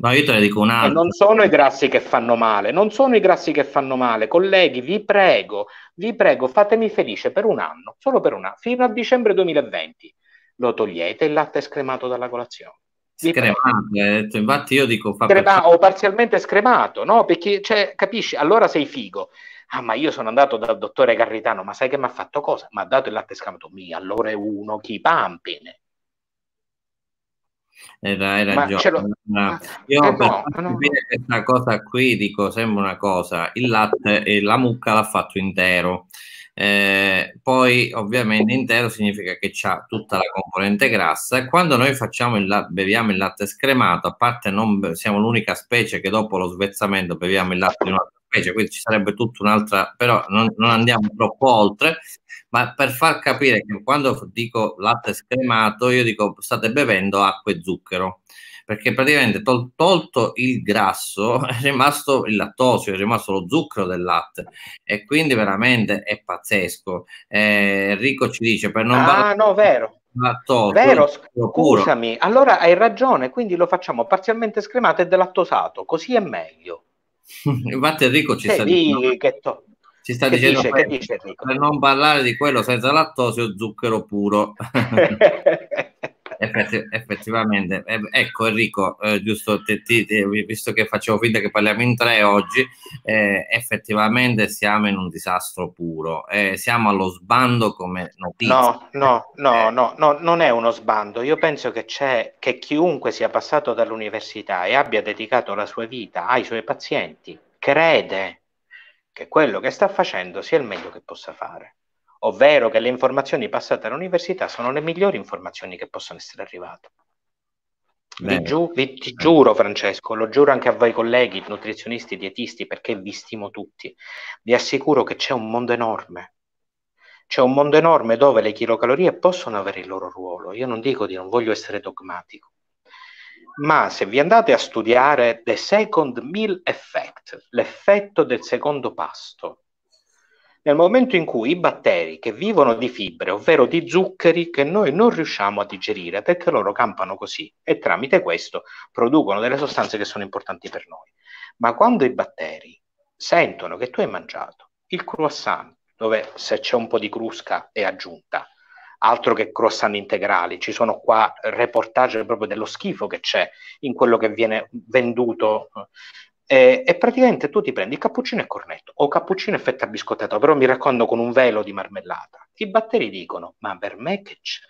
No, io te ne dico un altro. E non sono i grassi che fanno male, non sono i grassi che fanno male. Colleghi, vi prego, vi prego, fatemi felice per un anno, solo per un anno, fino a dicembre 2020 lo togliete il latte scremato dalla colazione? Scremato, eh, infatti io dico... Fa Crema, o parzialmente scremato, no? Perché, cioè, capisci, allora sei figo. Ah, ma io sono andato dal dottore Carritano, ma sai che mi ha fatto cosa? Mi ha dato il latte scremato, mi allora è uno chi pampine. Era, era ma ma, io eh no, no. questa cosa qui dico sembra una cosa il latte e la mucca l'ha fatto intero eh, poi ovviamente intero significa che c'è tutta la componente grassa. Quando noi il la- beviamo il latte scremato, a parte non siamo l'unica specie che dopo lo svezzamento beviamo il latte di un'altra specie, quindi ci sarebbe tutta un'altra, però non, non andiamo troppo oltre. Ma per far capire che quando dico latte scremato, io dico state bevendo acqua e zucchero perché praticamente tol- tolto il grasso è rimasto il lattosio, è rimasto lo zucchero del latte e quindi veramente è pazzesco. Eh, Enrico ci dice per non... Ah, no, vero. Lattosio, Vero, scusami, allora hai ragione, quindi lo facciamo parzialmente scremato e delattosato, così è meglio. Infatti Enrico ci Se sta dicendo... Che to- ci sta che dicendo dice, per, dice, per, non parlare di quello senza lattosio zucchero puro Effetti, effettivamente, eh, ecco Enrico, eh, giusto, te, te, te, visto che facevo finta che parliamo in tre oggi, eh, effettivamente siamo in un disastro puro, eh, siamo allo sbando come notizia. No, no, no, eh. no, no, non è uno sbando, io penso che, c'è, che chiunque sia passato dall'università e abbia dedicato la sua vita ai suoi pazienti, crede che quello che sta facendo sia il meglio che possa fare ovvero che le informazioni passate all'università sono le migliori informazioni che possono essere arrivate. Vi, giu- vi, ti giuro, Francesco, lo giuro anche a voi colleghi, nutrizionisti, dietisti, perché vi stimo tutti. Vi assicuro che c'è un mondo enorme. C'è un mondo enorme dove le chilocalorie possono avere il loro ruolo. Io non dico di non voglio essere dogmatico. Ma se vi andate a studiare The Second Meal Effect, l'effetto del secondo pasto, nel momento in cui i batteri che vivono di fibre, ovvero di zuccheri che noi non riusciamo a digerire perché loro campano così e tramite questo producono delle sostanze che sono importanti per noi. Ma quando i batteri sentono che tu hai mangiato il croissant, dove se c'è un po' di crusca è aggiunta, altro che croissant integrali, ci sono qua reportage proprio dello schifo che c'è in quello che viene venduto e, e, praticamente tu ti prendi cappuccino e cornetto o cappuccino e fetta biscottata, però mi raccomando con un velo di marmellata. I batteri dicono: Ma per me che c'è?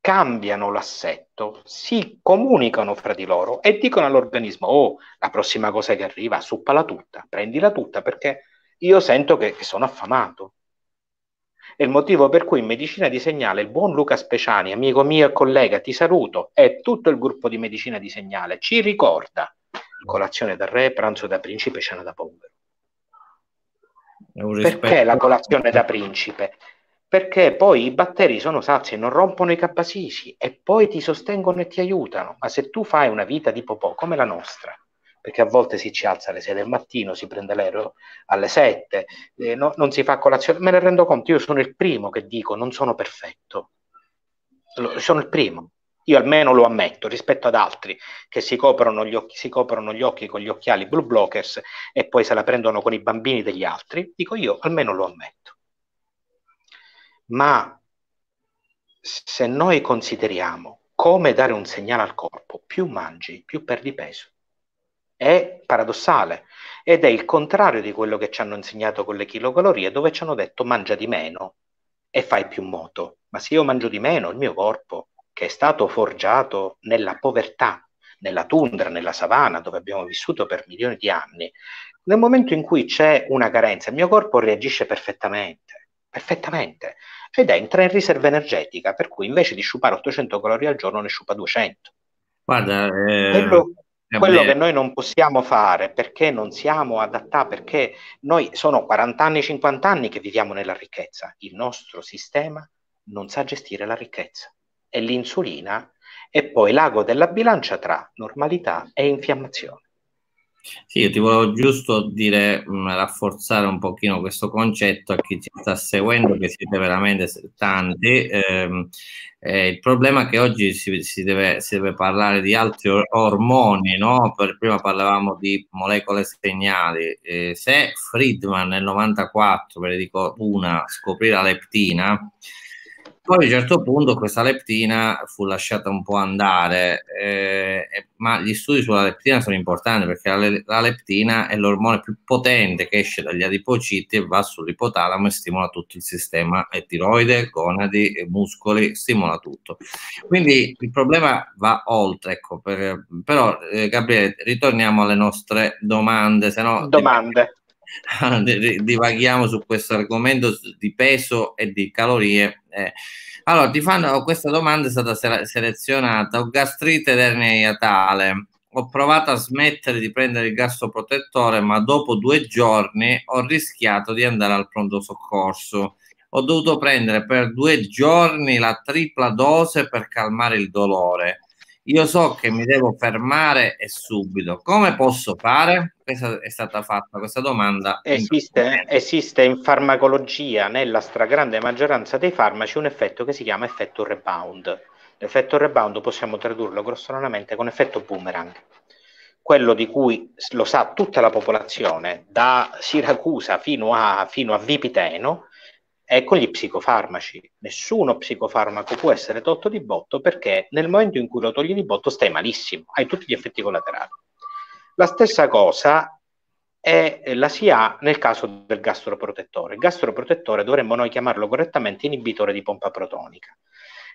Cambiano l'assetto, si comunicano fra di loro e dicono all'organismo: Oh, la prossima cosa che arriva, suppala tutta, prendila tutta perché io sento che, che sono affamato. È il motivo per cui in medicina di segnale il buon Luca Speciani, amico mio e collega, ti saluto, e tutto il gruppo di medicina di segnale ci ricorda colazione da re, pranzo da principe, cena da povero. Perché la colazione da principe? Perché poi i batteri sono sazi e non rompono i capasisi e poi ti sostengono e ti aiutano. Ma se tu fai una vita di popò come la nostra, perché a volte si ci alza alle 6 del mattino, si prende l'aereo alle 7, eh, no, non si fa colazione, me ne rendo conto, io sono il primo che dico non sono perfetto, sono il primo, io almeno lo ammetto rispetto ad altri che si coprono gli occhi, si coprono gli occhi con gli occhiali blue blockers e poi se la prendono con i bambini degli altri, dico io almeno lo ammetto. Ma se noi consideriamo come dare un segnale al corpo, più mangi, più perdi peso. È paradossale ed è il contrario di quello che ci hanno insegnato con le chilocalorie, dove ci hanno detto mangia di meno e fai più moto. Ma se io mangio di meno, il mio corpo che è stato forgiato nella povertà, nella tundra, nella savana dove abbiamo vissuto per milioni di anni, nel momento in cui c'è una carenza, il mio corpo reagisce perfettamente, perfettamente, ed entra in riserva energetica, per cui invece di sciupare 800 calorie al giorno ne sciupa 200. Guarda, eh, quello, quello che noi non possiamo fare perché non siamo adattati, perché noi sono 40 anni, 50 anni che viviamo nella ricchezza, il nostro sistema non sa gestire la ricchezza e l'insulina e poi l'ago della bilancia tra normalità e infiammazione. Sì, io ti volevo giusto dire, mh, mm, rafforzare un pochino questo concetto a chi ci sta seguendo, che siete veramente tanti. Ehm, eh, il problema è che oggi si, si, deve, si deve, parlare di altri ormoni, no? Per prima parlavamo di molecole segnali. Eh, se Friedman nel 94, ve ne dico una, scoprì la leptina, poi a un certo punto questa leptina fu lasciata un po' andare, eh, ma gli studi sulla leptina sono importanti perché la, la, leptina è l'ormone più potente che esce dagli adipociti e va sull'ipotalamo e stimola tutto il sistema e tiroide, gonadi, e muscoli, stimola tutto. Quindi il problema va oltre, ecco, per, però eh, Gabriele ritorniamo alle nostre domande. se no... Domande. divaghiamo su questo argomento di peso e di calorie. Eh. Allora, ti fanno oh, questa domanda è stata selezionata. Ho gastrite ed ernia iatale. Ho provato a smettere di prendere il gasso protettore, ma dopo due giorni ho rischiato di andare al pronto soccorso. Ho dovuto prendere per due giorni la tripla dose per calmare il dolore. Io so che mi devo fermare e subito. Come posso fare? Questa è stata fatta questa domanda. Esiste, esiste in farmacologia, nella stragrande maggioranza dei farmaci, un effetto che si chiama effetto rebound. L'effetto rebound possiamo tradurlo grossolanamente con effetto boomerang quello di cui lo sa tutta la popolazione, da Siracusa fino a, fino a Vipiteno, è con gli psicofarmaci. Nessuno psicofarmaco può essere tolto di botto perché nel momento in cui lo togli di botto stai malissimo, hai tutti gli effetti collaterali. La stessa cosa è eh, la si ha nel caso del gastroprotettore. Il gastroprotettore dovremmo noi chiamarlo correttamente inibitore di pompa protonica.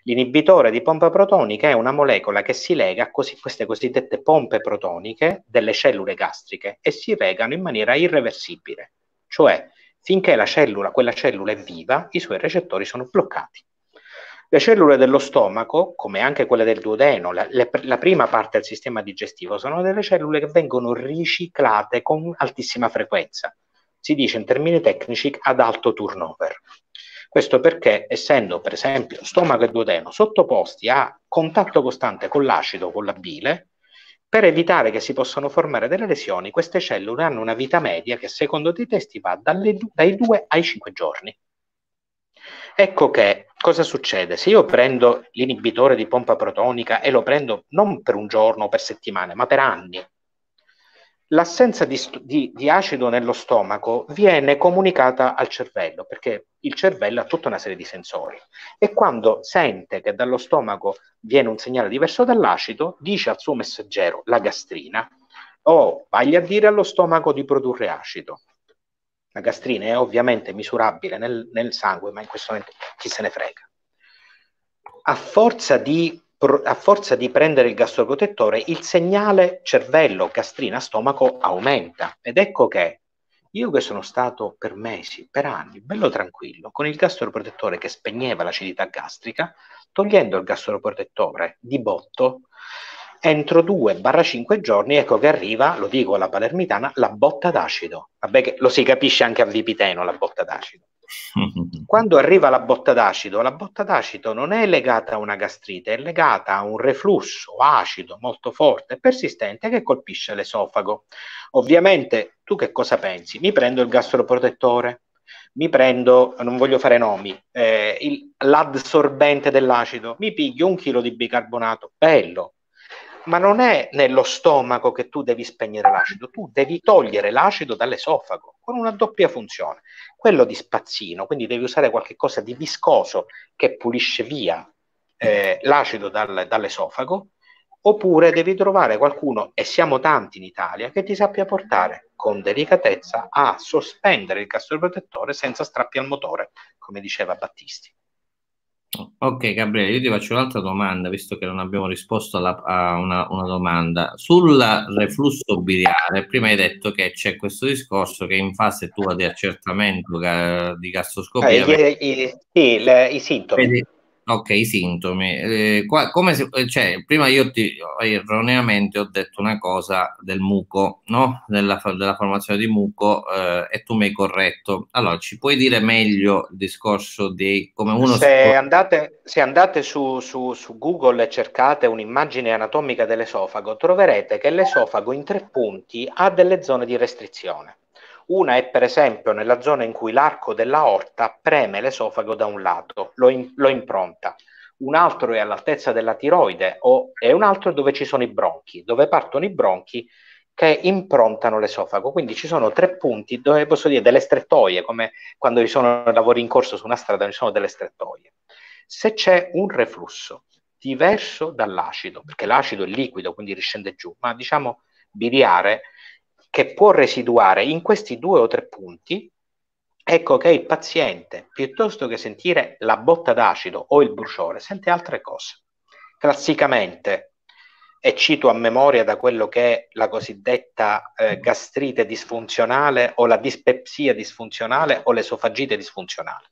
L'inibitore di pompa protonica è una molecola che si lega a così, queste cosiddette pompe protoniche delle cellule gastriche e si legano in maniera irreversibile. Cioè, Finché la cellula, quella cellula è viva, i suoi recettori sono bloccati. Le cellule dello stomaco, come anche quelle del duodeno, la, le, la prima parte del sistema digestivo, sono delle cellule che vengono riciclate con altissima frequenza. Si dice in termini tecnici ad alto turnover. Questo perché, essendo per esempio stomaco e duodeno sottoposti a contatto costante con l'acido, con la bile, per evitare che si possano formare delle lesioni, queste cellule hanno una vita media che secondo dei testi va dalle, dai 2 ai 5 giorni. Ecco che cosa succede? Se io prendo l'inibitore di pompa protonica e lo prendo non per un giorno o per settimane, ma per anni, L'assenza di, di, di, acido nello stomaco viene comunicata al cervello perché il cervello ha tutta una serie di sensori e quando sente che dallo stomaco viene un segnale diverso dall'acido dice al suo messaggero la gastrina o oh, vagli a dire allo stomaco di produrre acido. La gastrina è ovviamente misurabile nel, nel sangue ma in questo momento chi se ne frega. A forza di a forza di prendere il gastroprotettore, il segnale cervello, gastrina, stomaco aumenta. Ed ecco che io che sono stato per mesi, per anni, bello tranquillo, con il gastroprotettore che spegneva l'acidità gastrica, togliendo il gastroprotettore di botto, entro 2-5 giorni ecco che arriva, lo dico alla palermitana, la botta d'acido. Vabbè che lo si capisce anche a Vipiteno la botta d'acido. Quando arriva la botta d'acido, la botta d'acido non è legata a una gastrite, è legata a un reflusso acido molto forte e persistente che colpisce l'esofago. Ovviamente, tu che cosa pensi? Mi prendo il gastroprotettore, mi prendo, non voglio fare nomi, eh, il, l'adsorbente dell'acido, mi piglio un chilo di bicarbonato, bello, ma non è nello stomaco che tu devi spegnere l'acido, tu devi togliere l'acido dall'esofago con una doppia funzione, quello di spazzino, quindi devi usare qualcosa di viscoso che pulisce via eh, l'acido dal, dall'esofago, oppure devi trovare qualcuno, e siamo tanti in Italia, che ti sappia portare con delicatezza a sospendere il castroprotettore senza strappi al motore, come diceva Battisti. Ok Gabriele, io ti faccio un'altra domanda, visto che non abbiamo risposto alla, a una, una, domanda. Sul reflusso biliare, prima hai detto che c'è questo discorso che in fase tua di accertamento di gastroscopia... Eh, i, i, i, i, sintomi. Vedi, Ok, i sintomi. Eh, qua, come se, eh, cioè, prima io ti, erroneamente ho detto una cosa del muco, no? della, della formazione di muco eh, e tu mi hai corretto. Allora, ci puoi dire meglio il discorso di come uno... Se può... andate, se andate su, su, su Google e cercate un'immagine anatomica dell'esofago, troverete che l'esofago in tre punti ha delle zone di restrizione. Una è per esempio nella zona in cui l'arco della dell'aorta preme l'esofago da un lato, lo, in, lo impronta. Un altro è all'altezza della tiroide o, e un altro dove ci sono i bronchi, dove partono i bronchi che improntano l'esofago. Quindi ci sono tre punti dove posso dire delle strettoie, come quando ci sono lavori in corso su una strada, ci sono delle strettoie. Se c'è un reflusso diverso dall'acido, perché l'acido è liquido, quindi riscende giù, ma diciamo biliare, che può residuare in questi due o tre punti, ecco che il paziente, piuttosto che sentire la botta d'acido o il bruciore, sente altre cose. Classicamente, e cito a memoria da quello che è la cosiddetta eh, gastrite disfunzionale o la dispepsia disfunzionale o l'esofagite disfunzionale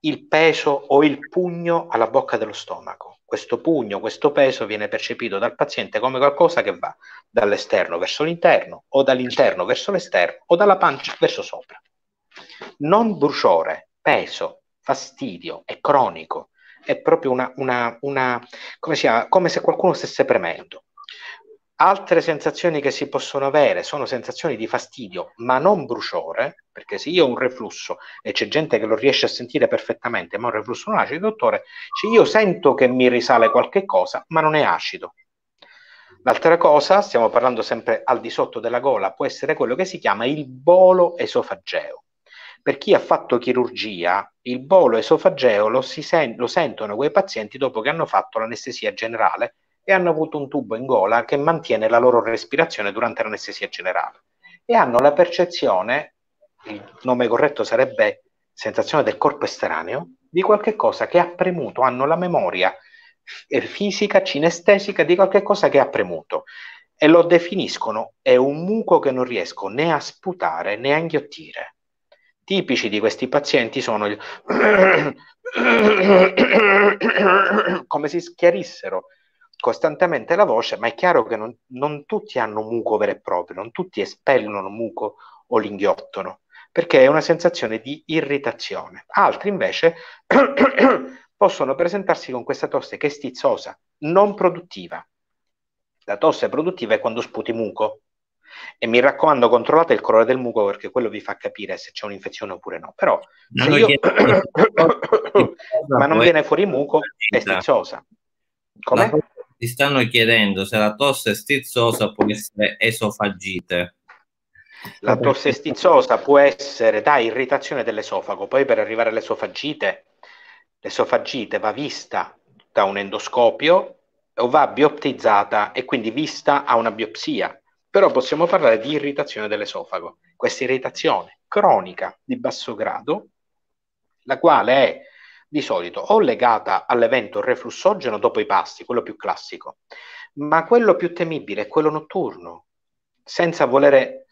il peso o il pugno alla bocca dello stomaco. Questo pugno, questo peso viene percepito dal paziente come qualcosa che va dall'esterno verso l'interno o dall'interno verso l'esterno o dalla pancia verso sopra. Non bruciore, peso, fastidio, è cronico, è proprio una, una, una come, chiama, come se qualcuno stesse premendo. Altre sensazioni che si possono avere sono sensazioni di fastidio, ma non bruciore, perché se io ho un reflusso e c'è gente che lo riesce a sentire perfettamente, ma un reflusso non acido, dottore, cioè io sento che mi risale qualche cosa, ma non è acido. L'altra cosa, stiamo parlando sempre al di sotto della gola, può essere quello che si chiama il bolo esofageo. Per chi ha fatto chirurgia, il bolo esofageo lo, sen- lo sentono quei pazienti dopo che hanno fatto l'anestesia generale e hanno avuto un tubo in gola che mantiene la loro respirazione durante l'anestesia generale e hanno la percezione, il nome corretto sarebbe sensazione del corpo estraneo, di qualche cosa che ha premuto, hanno la memoria eh, fisica, cinestesica di qualche cosa che ha premuto e lo definiscono è un muco che non riesco né a sputare né a inghiottire. Tipici di questi pazienti sono il come si schiarissero costantemente la voce, ma è chiaro che non, non tutti hanno muco vero e proprio, non tutti espellono muco o l'inghiottono, perché è una sensazione di irritazione. Altri invece possono presentarsi con questa tosse che è stizzosa, non produttiva. La tosse produttiva è quando sputi muco. E mi raccomando, controllate il colore del muco perché quello vi fa capire se c'è un'infezione oppure no. Però non se io... ma non viene fuori muco, è esatto. stizzosa. Come? Ti stanno chiedendo se la tosse stizzosa può essere esofagite. La tosse stizzosa può essere da irritazione dell'esofago, poi per arrivare all'esofagite, l'esofagite va vista da un endoscopio o va bioptizzata e quindi vista a una biopsia. Però possiamo parlare di irritazione dell'esofago, questa irritazione cronica di basso grado, la quale è di solito o legata all'evento reflussogeno dopo i pasti, quello più classico, ma quello più temibile è quello notturno, senza volere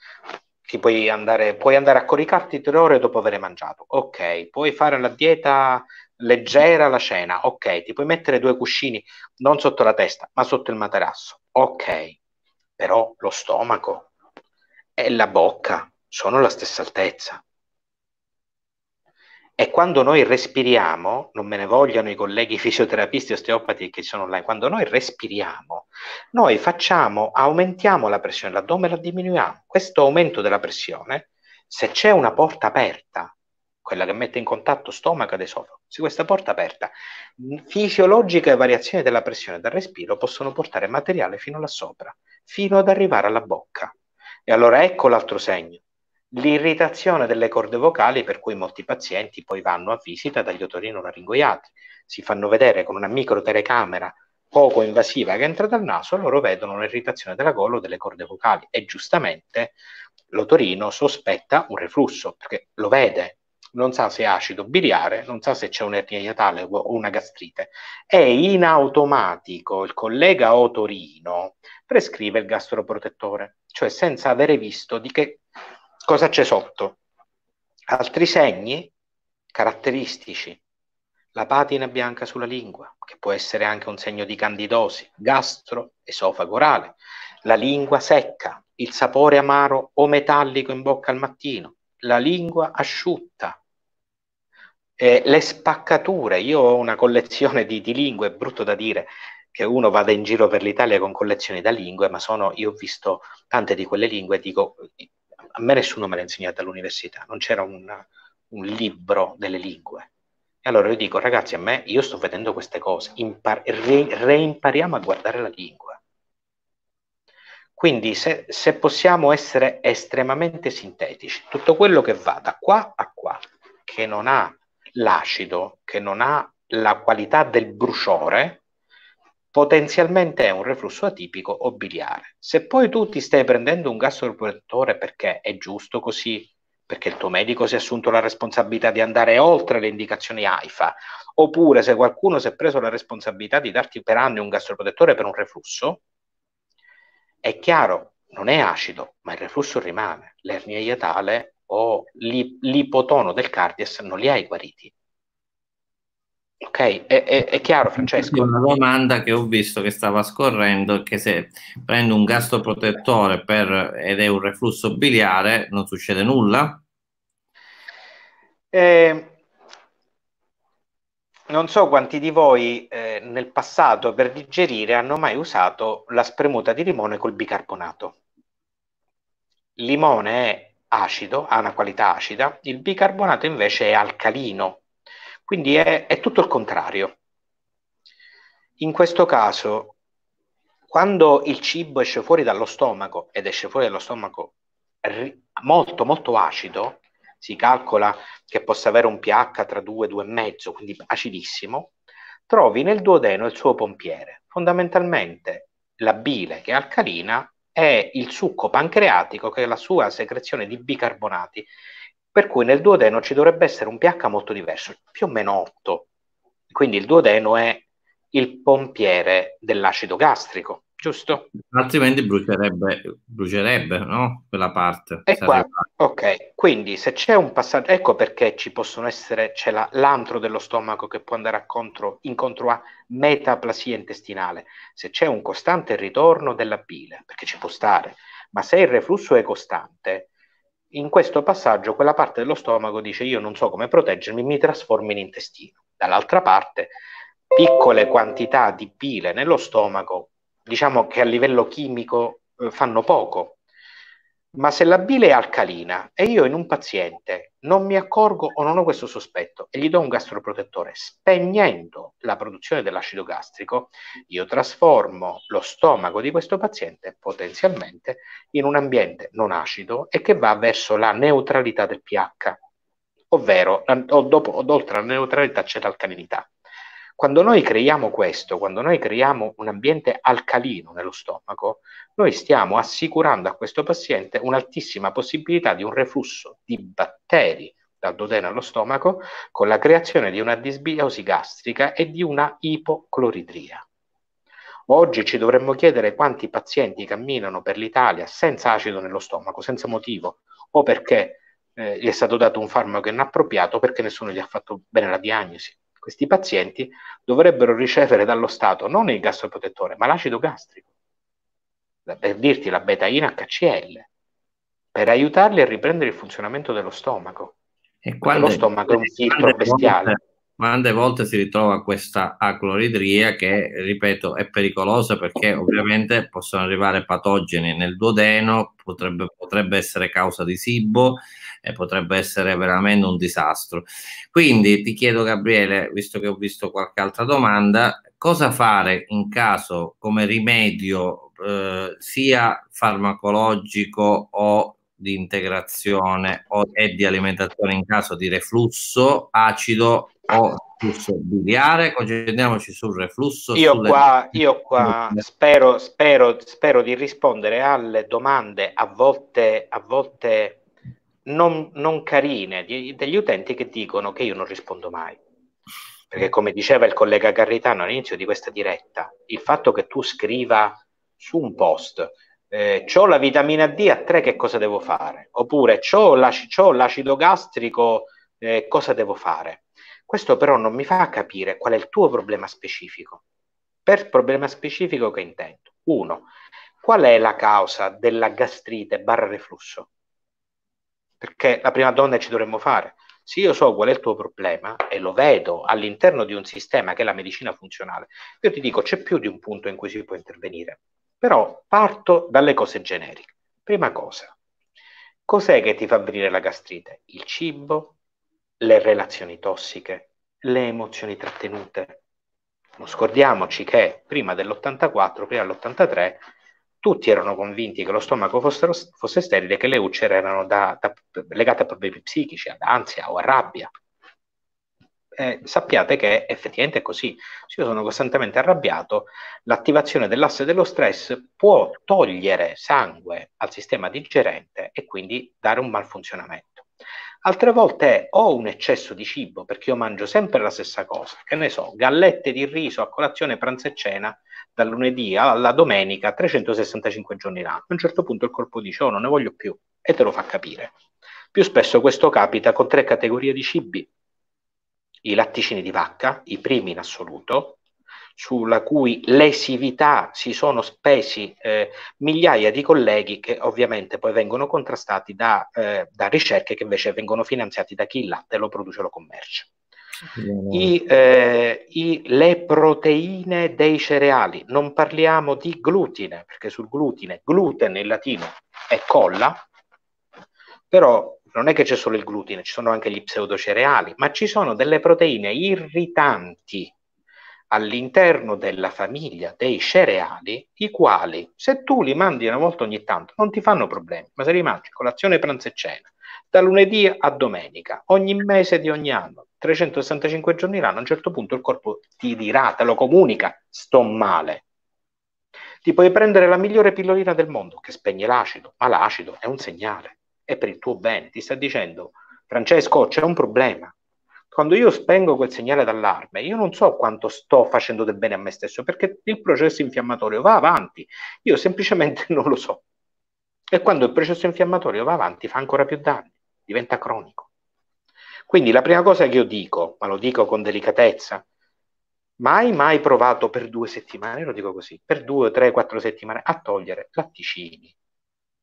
ti puoi andare, puoi andare a coricarti tre ore dopo aver mangiato, ok, puoi fare la dieta leggera la cena, ok, ti puoi mettere due cuscini non sotto la testa ma sotto il materasso, ok, però lo stomaco e la bocca sono alla stessa altezza. E quando noi respiriamo, non me ne vogliano i colleghi fisioterapisti osteopati che sono online, quando noi respiriamo, noi facciamo, aumentiamo la pressione, l'addome la diminuiamo. Questo aumento della pressione, se c'è una porta aperta, quella che mette in contatto stomaco ed esofago, se questa porta aperta, fisiologiche variazioni della pressione dal respiro possono portare materiale fino là sopra, fino ad arrivare alla bocca. E allora ecco l'altro segno l'irritazione delle corde vocali per cui molti pazienti poi vanno a visita dagli otorinolaringoiatri, si fanno vedere con una micro telecamera poco invasiva che entra dal naso, loro vedono l'irritazione della gola o delle corde vocali e giustamente l'otorino sospetta un reflusso perché lo vede, non sa se è acido biliare, non sa se c'è un'ernia iatale o una gastrite e in automatico il collega otorino prescrive il gastroprotettore, cioè senza avere visto di che cosa c'è sotto? Altri segni caratteristici, la patina bianca sulla lingua, che può essere anche un segno di candidosi, gastro, esofago orale, la lingua secca, il sapore amaro o metallico in bocca al mattino, la lingua asciutta, eh, le spaccature. Io ho una collezione di, di lingue, è brutto da dire che uno vada in giro per l'Italia con collezioni da lingue, ma sono, io ho visto tante di quelle lingue dico a me nessuno me l'ha insegnata all'università, non c'era un, un libro delle lingue. E allora io dico, ragazzi, a me, io sto vedendo queste cose, impar- re- reimpariamo a guardare la lingua. Quindi se, se possiamo essere estremamente sintetici, tutto quello che va da qua a qua, che non ha l'acido, che non ha la qualità del bruciore, potenzialmente è un reflusso atipico o biliare. Se poi tu ti stai prendendo un gastroprotettore perché è giusto così, perché il tuo medico si è assunto la responsabilità di andare oltre le indicazioni AIFA, oppure se qualcuno si è preso la responsabilità di darti per anni un gastroprotettore per un reflusso, è chiaro, non è acido, ma il reflusso rimane. L'ernia iatale o l'ipotono del cardias non li hai guariti. Ok, è, è, è chiaro Francesco. Una domanda che ho visto che stava scorrendo che se prendo un gastroprotettore per, ed è un reflusso biliare non succede nulla? Eh, non so quanti di voi eh, nel passato per digerire hanno mai usato la spremuta di limone col bicarbonato. Il limone è acido, ha una qualità acida, il bicarbonato invece è alcalino, quindi è, è tutto il contrario. In questo caso, quando il cibo esce fuori dallo stomaco ed esce fuori dallo stomaco molto molto acido, si calcola che possa avere un pH tra 2 e mezzo, quindi acidissimo, trovi nel duodeno il suo pompiere. Fondamentalmente la bile che è alcalina è il succo pancreatico che è la sua secrezione di bicarbonati per cui nel duodeno ci dovrebbe essere un pH molto diverso, più o meno 8. Quindi il duodeno è il pompiere dell'acido gastrico, giusto? Altrimenti brucierebbe, brucerebbe no? Quella parte. E qua, ok, quindi se c'è un passaggio, ecco perché ci possono essere, c'è la, l'antro dello stomaco che può andare a contro, incontro a metaplasia intestinale, se c'è un costante ritorno della bile, perché ci può stare, ma se il reflusso è costante, in questo passaggio quella parte dello stomaco dice io non so come proteggermi, mi trasformo in intestino. Dall'altra parte, piccole quantità di bile nello stomaco, diciamo che a livello chimico eh, fanno poco, ma se la bile è alcalina e io in un paziente non mi accorgo o non ho questo sospetto e gli do un gastroprotettore, spegnendo la produzione dell'acido gastrico, io trasformo lo stomaco di questo paziente potenzialmente in un ambiente non acido e che va verso la neutralità del pH, ovvero o dopo, o oltre alla neutralità c'è l'alcalinità. Quando noi creiamo questo, quando noi creiamo un ambiente alcalino nello stomaco, noi stiamo assicurando a questo paziente un'altissima possibilità di un reflusso di batteri dal dodeno allo stomaco con la creazione di una disbiosi gastrica e di una ipocloridria. Oggi ci dovremmo chiedere quanti pazienti camminano per l'Italia senza acido nello stomaco, senza motivo, o perché eh, gli è stato dato un farmaco inappropriato o perché nessuno gli ha fatto bene la diagnosi. Questi pazienti dovrebbero ricevere dallo Stato non il gastroprotettore, ma l'acido gastrico, per dirti la betaina HCl, per aiutarli a riprendere il funzionamento dello stomaco. E quando lo stomaco è un filtro bestiale. quante volte si ritrova questa acloridria che, ripeto, è pericolosa perché ovviamente possono arrivare patogeni nel duodeno, potrebbe, potrebbe essere causa di SIBO, e potrebbe essere veramente un disastro. Quindi ti chiedo Gabriele, visto che ho visto qualche altra domanda, cosa fare in caso come rimedio eh, sia farmacologico o di integrazione o, e di alimentazione in caso di reflusso acido o reflusso biliare, concentriamoci sul reflusso. Io sulle... qua, io qua spero, spero, spero di rispondere alle domande a volte, a volte non, non carine di, degli utenti che dicono che io non rispondo mai. Perché come diceva il collega Garritano all'inizio di questa diretta, il fatto che tu scriva su un post eh, ho la vitamina D a 3 che cosa devo fare? Oppure ho, l'ac- ho l'acido gastrico, eh, cosa devo fare? Questo però non mi fa capire qual è il tuo problema specifico. Per problema specifico che intendo? Uno, qual è la causa della gastrite barra reflusso? perché la prima donna ci dovremmo fare. Se io so qual è il tuo problema e lo vedo all'interno di un sistema che è la medicina funzionale, io ti dico c'è più di un punto in cui si può intervenire, però parto dalle cose generiche. Prima cosa, cos'è che ti fa venire la gastrite? Il cibo, le relazioni tossiche, le emozioni trattenute. Non scordiamoci che prima dell'84, prima dell'83, tutti erano convinti che lo stomaco fosse, fosse sterile e che le ulcere erano da, da, legate a problemi psichici, ad ansia o a rabbia. Eh, sappiate che effettivamente è così. Se io sono costantemente arrabbiato, l'attivazione dell'asse dello stress può togliere sangue al sistema digerente e quindi dare un malfunzionamento. Altre volte ho un eccesso di cibo perché io mangio sempre la stessa cosa, che ne so, gallette di riso a colazione, pranzo e cena, dal lunedì alla domenica 365 giorni l'anno. A un certo punto il corpo dice oh non ne voglio più e te lo fa capire. Più spesso questo capita con tre categorie di cibi. I latticini di vacca, i primi in assoluto, sulla cui lesività si sono spesi eh, migliaia di colleghi che ovviamente poi vengono contrastati da, eh, da ricerche che invece vengono finanziate da chi il latte lo produce lo commercio. I, eh, i, le proteine dei cereali, non parliamo di glutine, perché sul glutine, gluten in latino è colla, però non è che c'è solo il glutine, ci sono anche gli pseudocereali, ma ci sono delle proteine irritanti all'interno della famiglia dei cereali, i quali se tu li mandi una volta ogni tanto non ti fanno problemi, ma se li mangi colazione, pranzo e cena, da lunedì a domenica, ogni mese di ogni anno, 365 giorni l'anno, a un certo punto il corpo ti dirà, te lo comunica, sto male. Ti puoi prendere la migliore pillolina del mondo che spegne l'acido, ma l'acido è un segnale, è per il tuo bene, ti sta dicendo Francesco c'è un problema. Quando io spengo quel segnale d'allarme, io non so quanto sto facendo del bene a me stesso perché il processo infiammatorio va avanti, io semplicemente non lo so. E quando il processo infiammatorio va avanti fa ancora più danni diventa cronico. Quindi la prima cosa che io dico, ma lo dico con delicatezza, mai mai provato per due settimane, lo dico così, per due, tre, quattro settimane a togliere latticini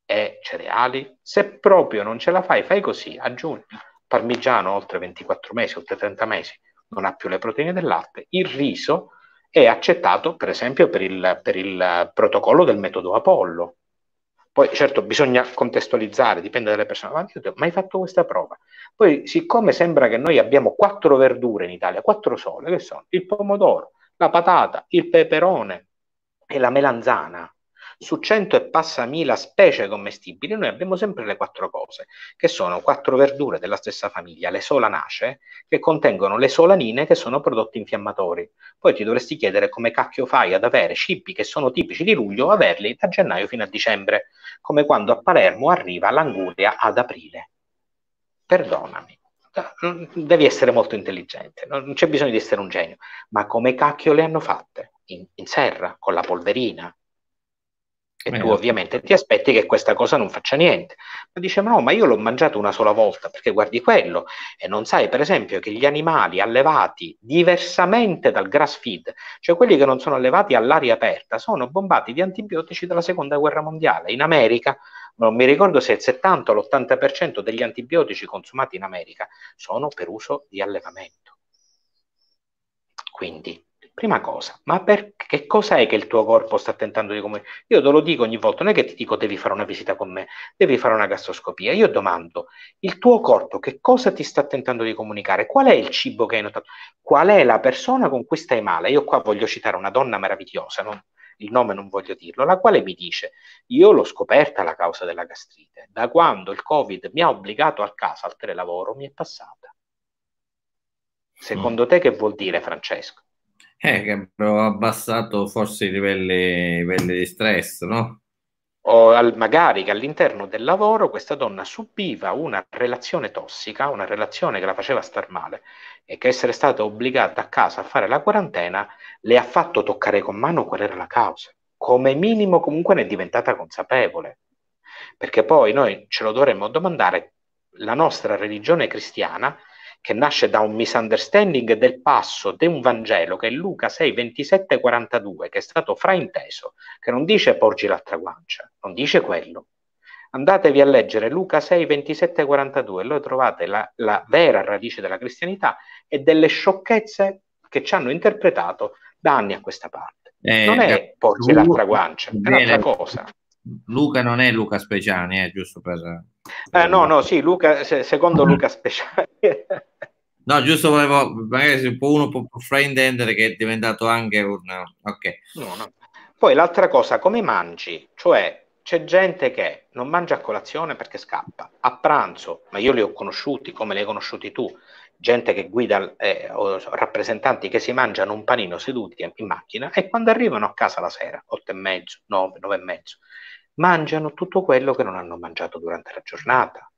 e cereali. Se proprio non ce la fai, fai così, aggiungi parmigiano oltre 24 mesi, oltre 30 mesi, non ha più le proteine del latte, il riso è accettato per esempio per il, per il eh, protocollo del metodo Apollo, poi certo bisogna contestualizzare, dipende dalle persone. Ma io ti ho mai fatto questa prova? Poi siccome sembra che noi abbiamo quattro verdure in Italia, quattro sole, che sono il pomodoro, la patata, il peperone e la melanzana, su cento e passa mila specie commestibili, noi abbiamo sempre le quattro cose, che sono quattro verdure della stessa famiglia, le solanacee, che contengono le solanine che sono prodotti infiammatori. Poi ti dovresti chiedere come cacchio fai ad avere cibi che sono tipici di luglio, averli da gennaio fino a dicembre, come quando a Palermo arriva l'anguria ad aprile. Perdonami mm, devi essere molto intelligente, non c'è bisogno di essere un genio, ma come cacchio le hanno fatte? In, in serra, con la polverina, e eh, tu ovviamente ti aspetti che questa cosa non faccia niente. Ma dice, ma no, ma io l'ho mangiato una sola volta perché guardi quello e non sai, per esempio, che gli animali allevati diversamente dal grass feed, cioè quelli che non sono allevati all'aria aperta, sono bombati di antibiotici dalla seconda guerra mondiale. In America, non mi ricordo se il 70 o l'80% degli antibiotici consumati in America sono per uso di allevamento. Quindi Prima cosa, ma per che cosa è che il tuo corpo sta tentando di comunicare? Io te lo dico ogni volta, non è che ti dico devi fare una visita con me, devi fare una gastroscopia. Io domando, il tuo corpo che cosa ti sta tentando di comunicare? Qual è il cibo che hai notato? Qual è la persona con cui stai male? Io qua voglio citare una donna meravigliosa, non, il nome non voglio dirlo, la quale mi dice io l'ho scoperta la causa della gastrite, da quando il Covid mi ha obbligato a casa, al telelavoro, mi è passata. Mm. Secondo te che vuol dire Francesco? Eh, che abbiamo abbassato forse i livelli, livelli di stress, no? O al, magari che all'interno del lavoro questa donna subiva una relazione tossica, una relazione che la faceva star male e che essere stata obbligata a casa a fare la quarantena le ha fatto toccare con mano qual era la causa. Come minimo comunque ne è diventata consapevole, perché poi noi ce lo dovremmo domandare, la nostra religione cristiana che nasce da un misunderstanding del passo di un Vangelo che è Luca 6, 27, 42, che è stato frainteso, che non dice porgi l'altra guancia, non dice quello. Andatevi a leggere Luca 6, 27, 42 e lo trovate la, la vera radice della cristianità e delle sciocchezze che ci hanno interpretato da anni a questa parte. Eh, non è eh, porgi l'altra guancia, è un'altra cosa. Luca non è Luca Speciani, è eh, giusto per... eh, no, no, sì, Luca, secondo Luca Speciani. no, giusto volevo, magari un uno può, fraintendere che è diventato anche un... Ok. No, no. Poi l'altra cosa, come mangi? Cioè, c'è gente che non mangia a colazione perché scappa, a pranzo, ma io li ho conosciuti come li hai conosciuti tu, gente che guida eh, o rappresentanti che si mangiano un panino seduti in macchina e quando arrivano a casa la sera, 8 e mezzo, 9, 9 e mezzo, mangiano tutto quello che non hanno mangiato durante la giornata.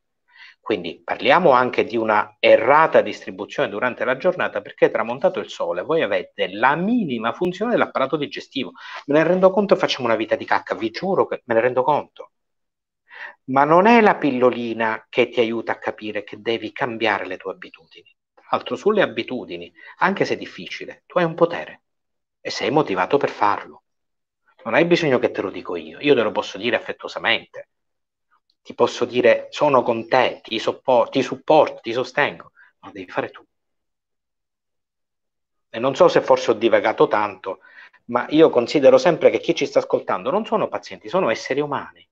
Quindi parliamo anche di una errata distribuzione durante la giornata perché tramontato il sole voi avete la minima funzione dell'apparato digestivo. Me ne rendo conto, e facciamo una vita di cacca, vi giuro che me ne rendo conto ma non è la pillolina che ti aiuta a capire che devi cambiare le tue abitudini. Altro sulle abitudini, anche se difficile, tu hai un potere e sei motivato per farlo. Non hai bisogno che te lo dico io, io te lo posso dire affettuosamente. Ti posso dire sono con te, ti, sopporto, ti supporto, ti sostengo, ma devi fare tu. E non so se forse ho divagato tanto, ma io considero sempre che chi ci sta ascoltando non sono pazienti, sono esseri umani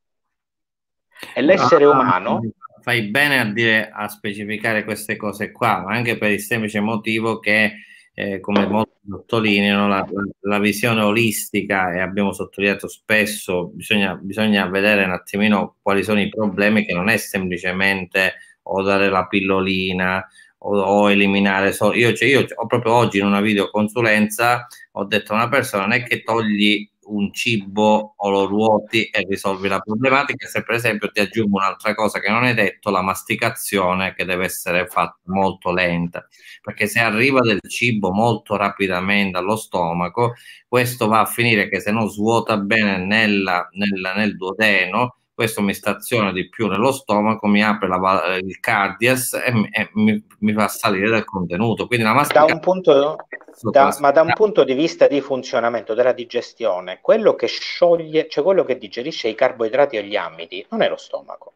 e l'essere ah, umano... Fai bene a, dire, a specificare queste cose qua, ma anche per il semplice motivo che, eh, come molti sottolineano, la, la, visione olistica, e abbiamo sottolineato spesso, bisogna, bisogna vedere un attimino quali sono i problemi, che non è semplicemente o dare la pillolina o, o, eliminare so, io, cioè, io proprio oggi in una videoconsulenza ho detto a una persona non è che togli un cibo o lo ruoti e risolvi la problematica, se per esempio ti aggiungo un'altra cosa che non hai detto, la masticazione che deve essere fatta molto lenta, perché se arriva del cibo molto rapidamente allo stomaco, questo va a finire che se non svuota bene nella, nella, nel duodeno, questo mi staziona di più nello stomaco, mi apre la, il cardias e, e mi, mi, fa salire del contenuto. Quindi la masticazione... Da un punto da, ma da un ah. punto di vista di funzionamento della digestione, quello che scioglie, cioè quello che digerisce i carboidrati o gli amidi, non è lo stomaco,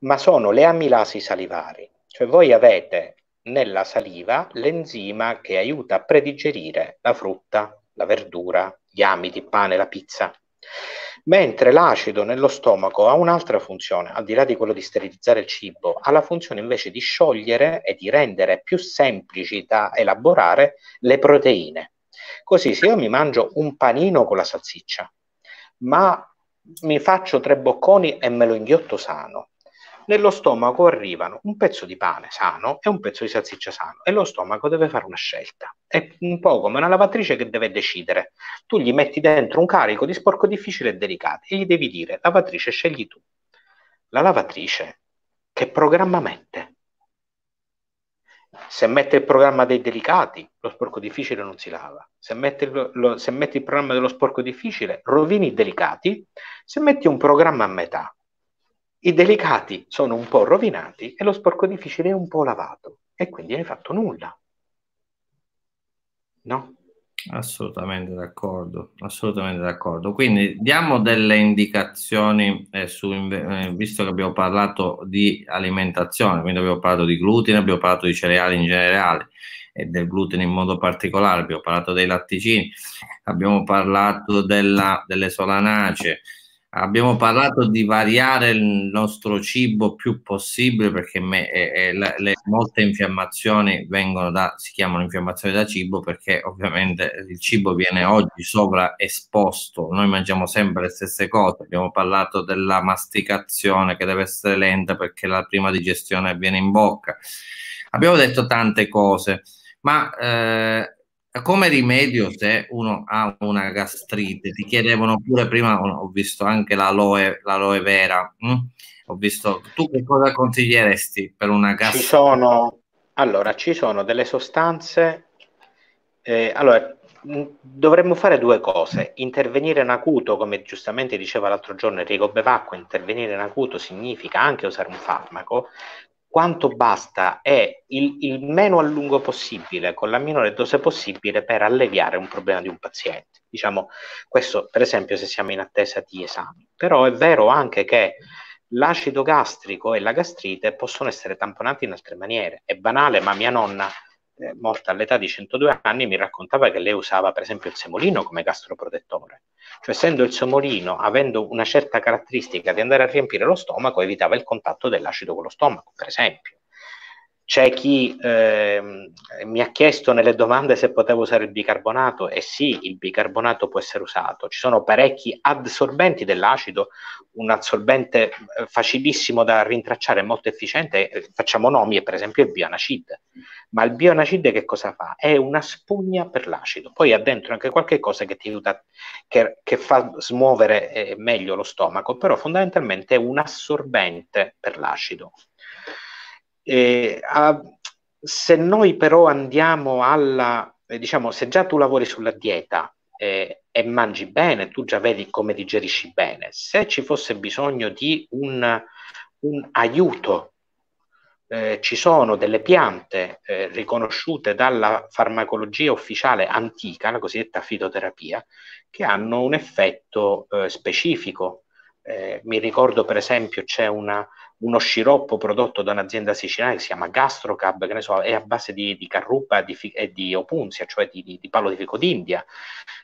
ma sono le amilasi salivari. Cioè voi avete nella saliva l'enzima che aiuta a predigerire la frutta, la verdura, gli amidi, il pane, la pizza mentre l'acido nello stomaco ha un'altra funzione, al di là di quello di sterilizzare il cibo, ha la funzione invece di sciogliere e di rendere più semplici da elaborare le proteine. Così se io mi mangio un panino con la salsiccia, ma mi faccio tre bocconi e me lo inghiotto sano, nello stomaco arrivano un pezzo di pane sano e un pezzo di salsiccia sano e lo stomaco deve fare una scelta. È un po' come una lavatrice che deve decidere. Tu gli metti dentro un carico di sporco difficile e delicato e gli devi dire lavatrice scegli tu. La lavatrice che programma mette? Se mette il programma dei delicati, lo sporco difficile non si lava. Se, mette lo, se metti il programma dello sporco difficile, rovini i delicati. Se metti un programma a metà, i delicati sono un po' rovinati e lo sporco difficile è un po' lavato e quindi hai fatto nulla. No? Assolutamente d'accordo, assolutamente d'accordo. Quindi diamo delle indicazioni eh, su, eh, visto che abbiamo parlato di alimentazione, quindi abbiamo parlato di glutine, abbiamo parlato di cereali in generale e del glutine in modo particolare, abbiamo parlato dei latticini, abbiamo parlato della, delle solanacee, Abbiamo parlato di variare il nostro cibo più possibile perché me, eh, eh le, le, molte infiammazioni vengono da, si chiamano infiammazioni da cibo perché ovviamente il cibo viene oggi sovraesposto, noi mangiamo sempre le stesse cose, abbiamo parlato della masticazione che deve essere lenta perché la prima digestione avviene in bocca, abbiamo detto tante cose, ma eh, come rimedio se uno ha una gastrite ti chiedevano pure prima ho visto anche l'aloe, l'aloe vera mh? Mm? ho visto tu che cosa consiglieresti per una gastrite ci sono allora ci sono delle sostanze eh, allora mm, dovremmo fare due cose intervenire in acuto come giustamente diceva l'altro giorno Enrico Bevacqua intervenire in acuto significa anche usare un farmaco quanto basta è il, il, meno a lungo possibile, con la minore dose possibile, per alleviare un problema di un paziente. Diciamo, questo per esempio se siamo in attesa di esami. Però è vero anche che l'acido gastrico e la gastrite possono essere tamponati in altre maniere. È banale, ma mia nonna eh, morta all'età di 102 anni, mi raccontava che lei usava per esempio il semolino come gastroprotettore. Cioè, essendo il semolino, avendo una certa caratteristica di andare a riempire lo stomaco, evitava il contatto dell'acido con lo stomaco, per esempio. C'è chi eh, mi ha chiesto nelle domande se potevo usare il bicarbonato e sì, il bicarbonato può essere usato. Ci sono parecchi adsorbenti dell'acido, un adsorbente eh, facilissimo da rintracciare, molto efficiente, eh, facciamo nomi, per esempio il bionacid. Ma il bionacid che cosa fa? È una spugna per l'acido. Poi ha dentro anche qualche cosa che ti aiuta, che, che fa smuovere eh, meglio lo stomaco, però fondamentalmente è un assorbente per l'acido. Eh, a, se noi però andiamo alla, eh, diciamo, se già tu lavori sulla dieta eh, e mangi bene, tu già vedi come digerisci bene, se ci fosse bisogno di un, un aiuto, eh, ci sono delle piante eh, riconosciute dalla farmacologia ufficiale antica, la cosiddetta fitoterapia, che hanno un effetto eh, specifico. mi ricordo per esempio c'è una, uno sciroppo prodotto da un'azienda siciliana che si chiama Gastrocab, che ne so, è a base di, di carruba di e di opunzia, cioè di, di, di palo di fico d'India.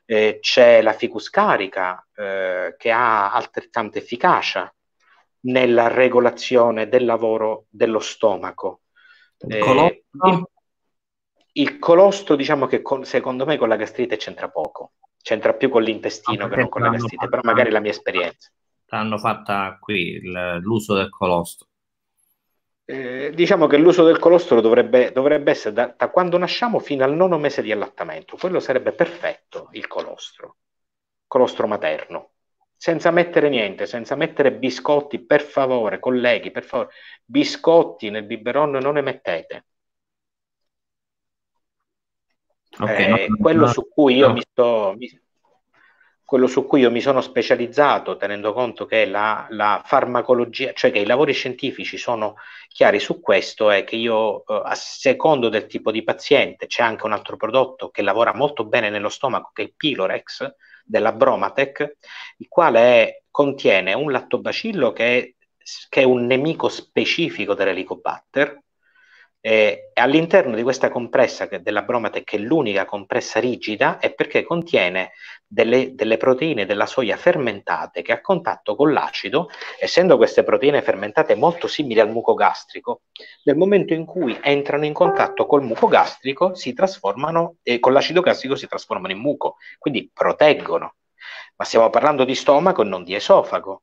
Eh, c'è la ficus carica, eh, che ha altrettanta efficacia nella regolazione del lavoro dello stomaco. Il colostro, eh, il, il colostro diciamo che con, secondo me con la gastrite c'entra poco, c'entra più con l'intestino ah, che non con la gastrite, però magari la mia esperienza l'hanno fatta qui, l'uso del colostro? Eh, diciamo che l'uso del colostro dovrebbe, dovrebbe essere da, da, quando nasciamo fino al nono mese di allattamento. Quello sarebbe perfetto, il colostro, colostro materno. Senza mettere niente, senza mettere biscotti, per favore, colleghi, per favore, biscotti nel biberon non ne mettete. Okay, eh, no, quello no, su cui io no. mi sto... Mi, quello su cui io mi sono specializzato, tenendo conto che la, la, farmacologia, cioè che i lavori scientifici sono chiari su questo, è che io, eh, a secondo del tipo di paziente, c'è anche un altro prodotto che lavora molto bene nello stomaco, che è il Pilorex della Bromatec, il quale è, contiene un lattobacillo che è, che è un nemico specifico dell'elicobatter, eh, all'interno di questa compressa che, della bromate, che è l'unica compressa rigida, è perché contiene delle, delle, proteine della soia fermentate che a contatto con l'acido, essendo queste proteine fermentate molto simili al muco gastrico, nel momento in cui entrano in contatto col muco gastrico, si trasformano, eh, con l'acido gastrico si trasformano in muco, quindi proteggono. Ma stiamo parlando di stomaco e non di esofago.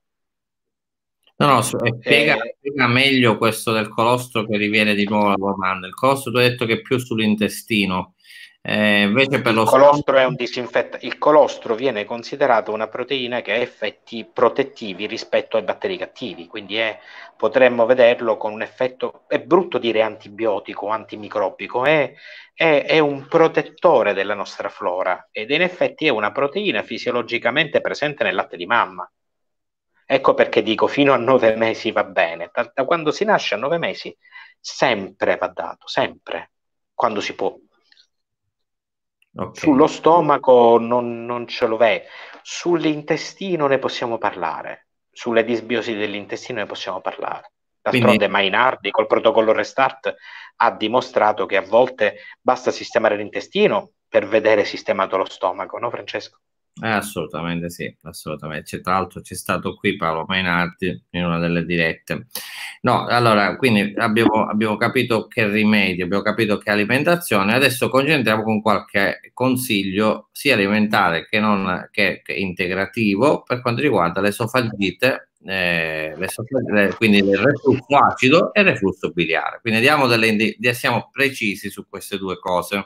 No, no, spiega, eh, spiega, meglio questo del colostro che riviene di nuovo alla domanda. Il colostro tu hai detto che è più sull'intestino. Eh, invece per lo il colostro è un disinfetto. Il colostro viene considerato una proteina che ha effetti protettivi rispetto ai batteri cattivi, quindi è, potremmo vederlo con un effetto, è brutto dire antibiotico, antimicrobico, è, è, è un protettore della nostra flora ed in effetti è una proteina fisiologicamente presente nel latte di mamma Ecco perché dico fino a nove mesi va bene. Da, quando si nasce a nove mesi sempre va dato, sempre, quando si può. Okay. Sullo stomaco non, non ce lo vedo, sull'intestino ne possiamo parlare, sulle disbiosi dell'intestino ne possiamo parlare. D'altronde Quindi... Mainardi col protocollo Restart ha dimostrato che a volte basta sistemare l'intestino per vedere sistemato lo stomaco, no Francesco? Eh, assolutamente sì, assolutamente. tra l'altro c'è stato qui Paolo Mainardi in una delle dirette. No, allora, quindi abbiamo, abbiamo capito che rimedio, abbiamo capito che alimentazione, adesso concentriamo con qualche consiglio sia alimentare che, non, che, che integrativo per quanto riguarda le eh, le quindi il reflusso acido e il reflusso biliare. Quindi diamo delle, siamo precisi su queste due cose.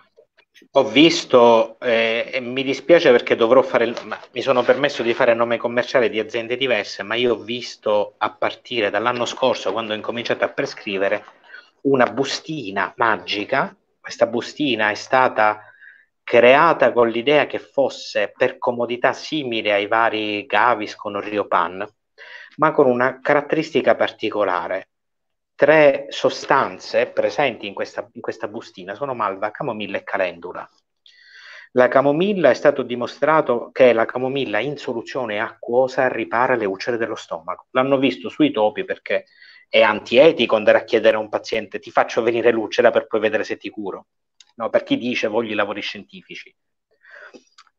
Ho visto eh, e mi dispiace perché dovrò fare, mi sono permesso di fare nome commerciale di aziende diverse, ma io ho visto a partire dall'anno scorso, quando ho incominciato a prescrivere, una bustina magica. Questa bustina è stata creata con l'idea che fosse per comodità simile ai vari Gavis con Rio Pan, ma con una caratteristica particolare tre sostanze presenti in questa, in questa bustina sono malva, camomilla e calendula. La camomilla è stato dimostrato che la camomilla in soluzione acquosa ripara le ulcere dello stomaco. L'hanno visto sui topi perché è antietico andare a chiedere a un paziente ti faccio venire l'ulcera per poi vedere se ti curo. No, per chi dice voglio i lavori scientifici.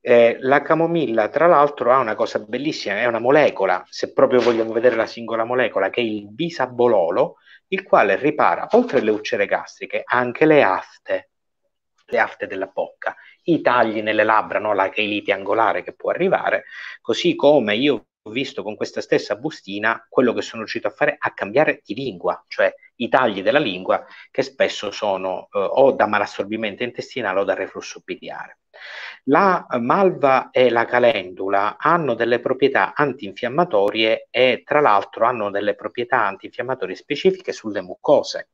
Eh, la camomilla, tra l'altro, ha una cosa bellissima, è una molecola, se proprio vogliamo vedere la singola molecola, che è il bisabololo, il quale ripara, oltre alle uccere gastriche, anche le afte, le afte della bocca, i tagli nelle labbra, no? la chelite angolare che può arrivare, così come io ho visto con questa stessa bustina quello che sono riuscito a fare a cambiare di lingua, cioè i tagli della lingua che spesso sono eh, o da malassorbimento intestinale o da reflusso biliare. La malva e la calendula hanno delle proprietà antinfiammatorie e tra l'altro hanno delle proprietà antinfiammatorie specifiche sulle mucose,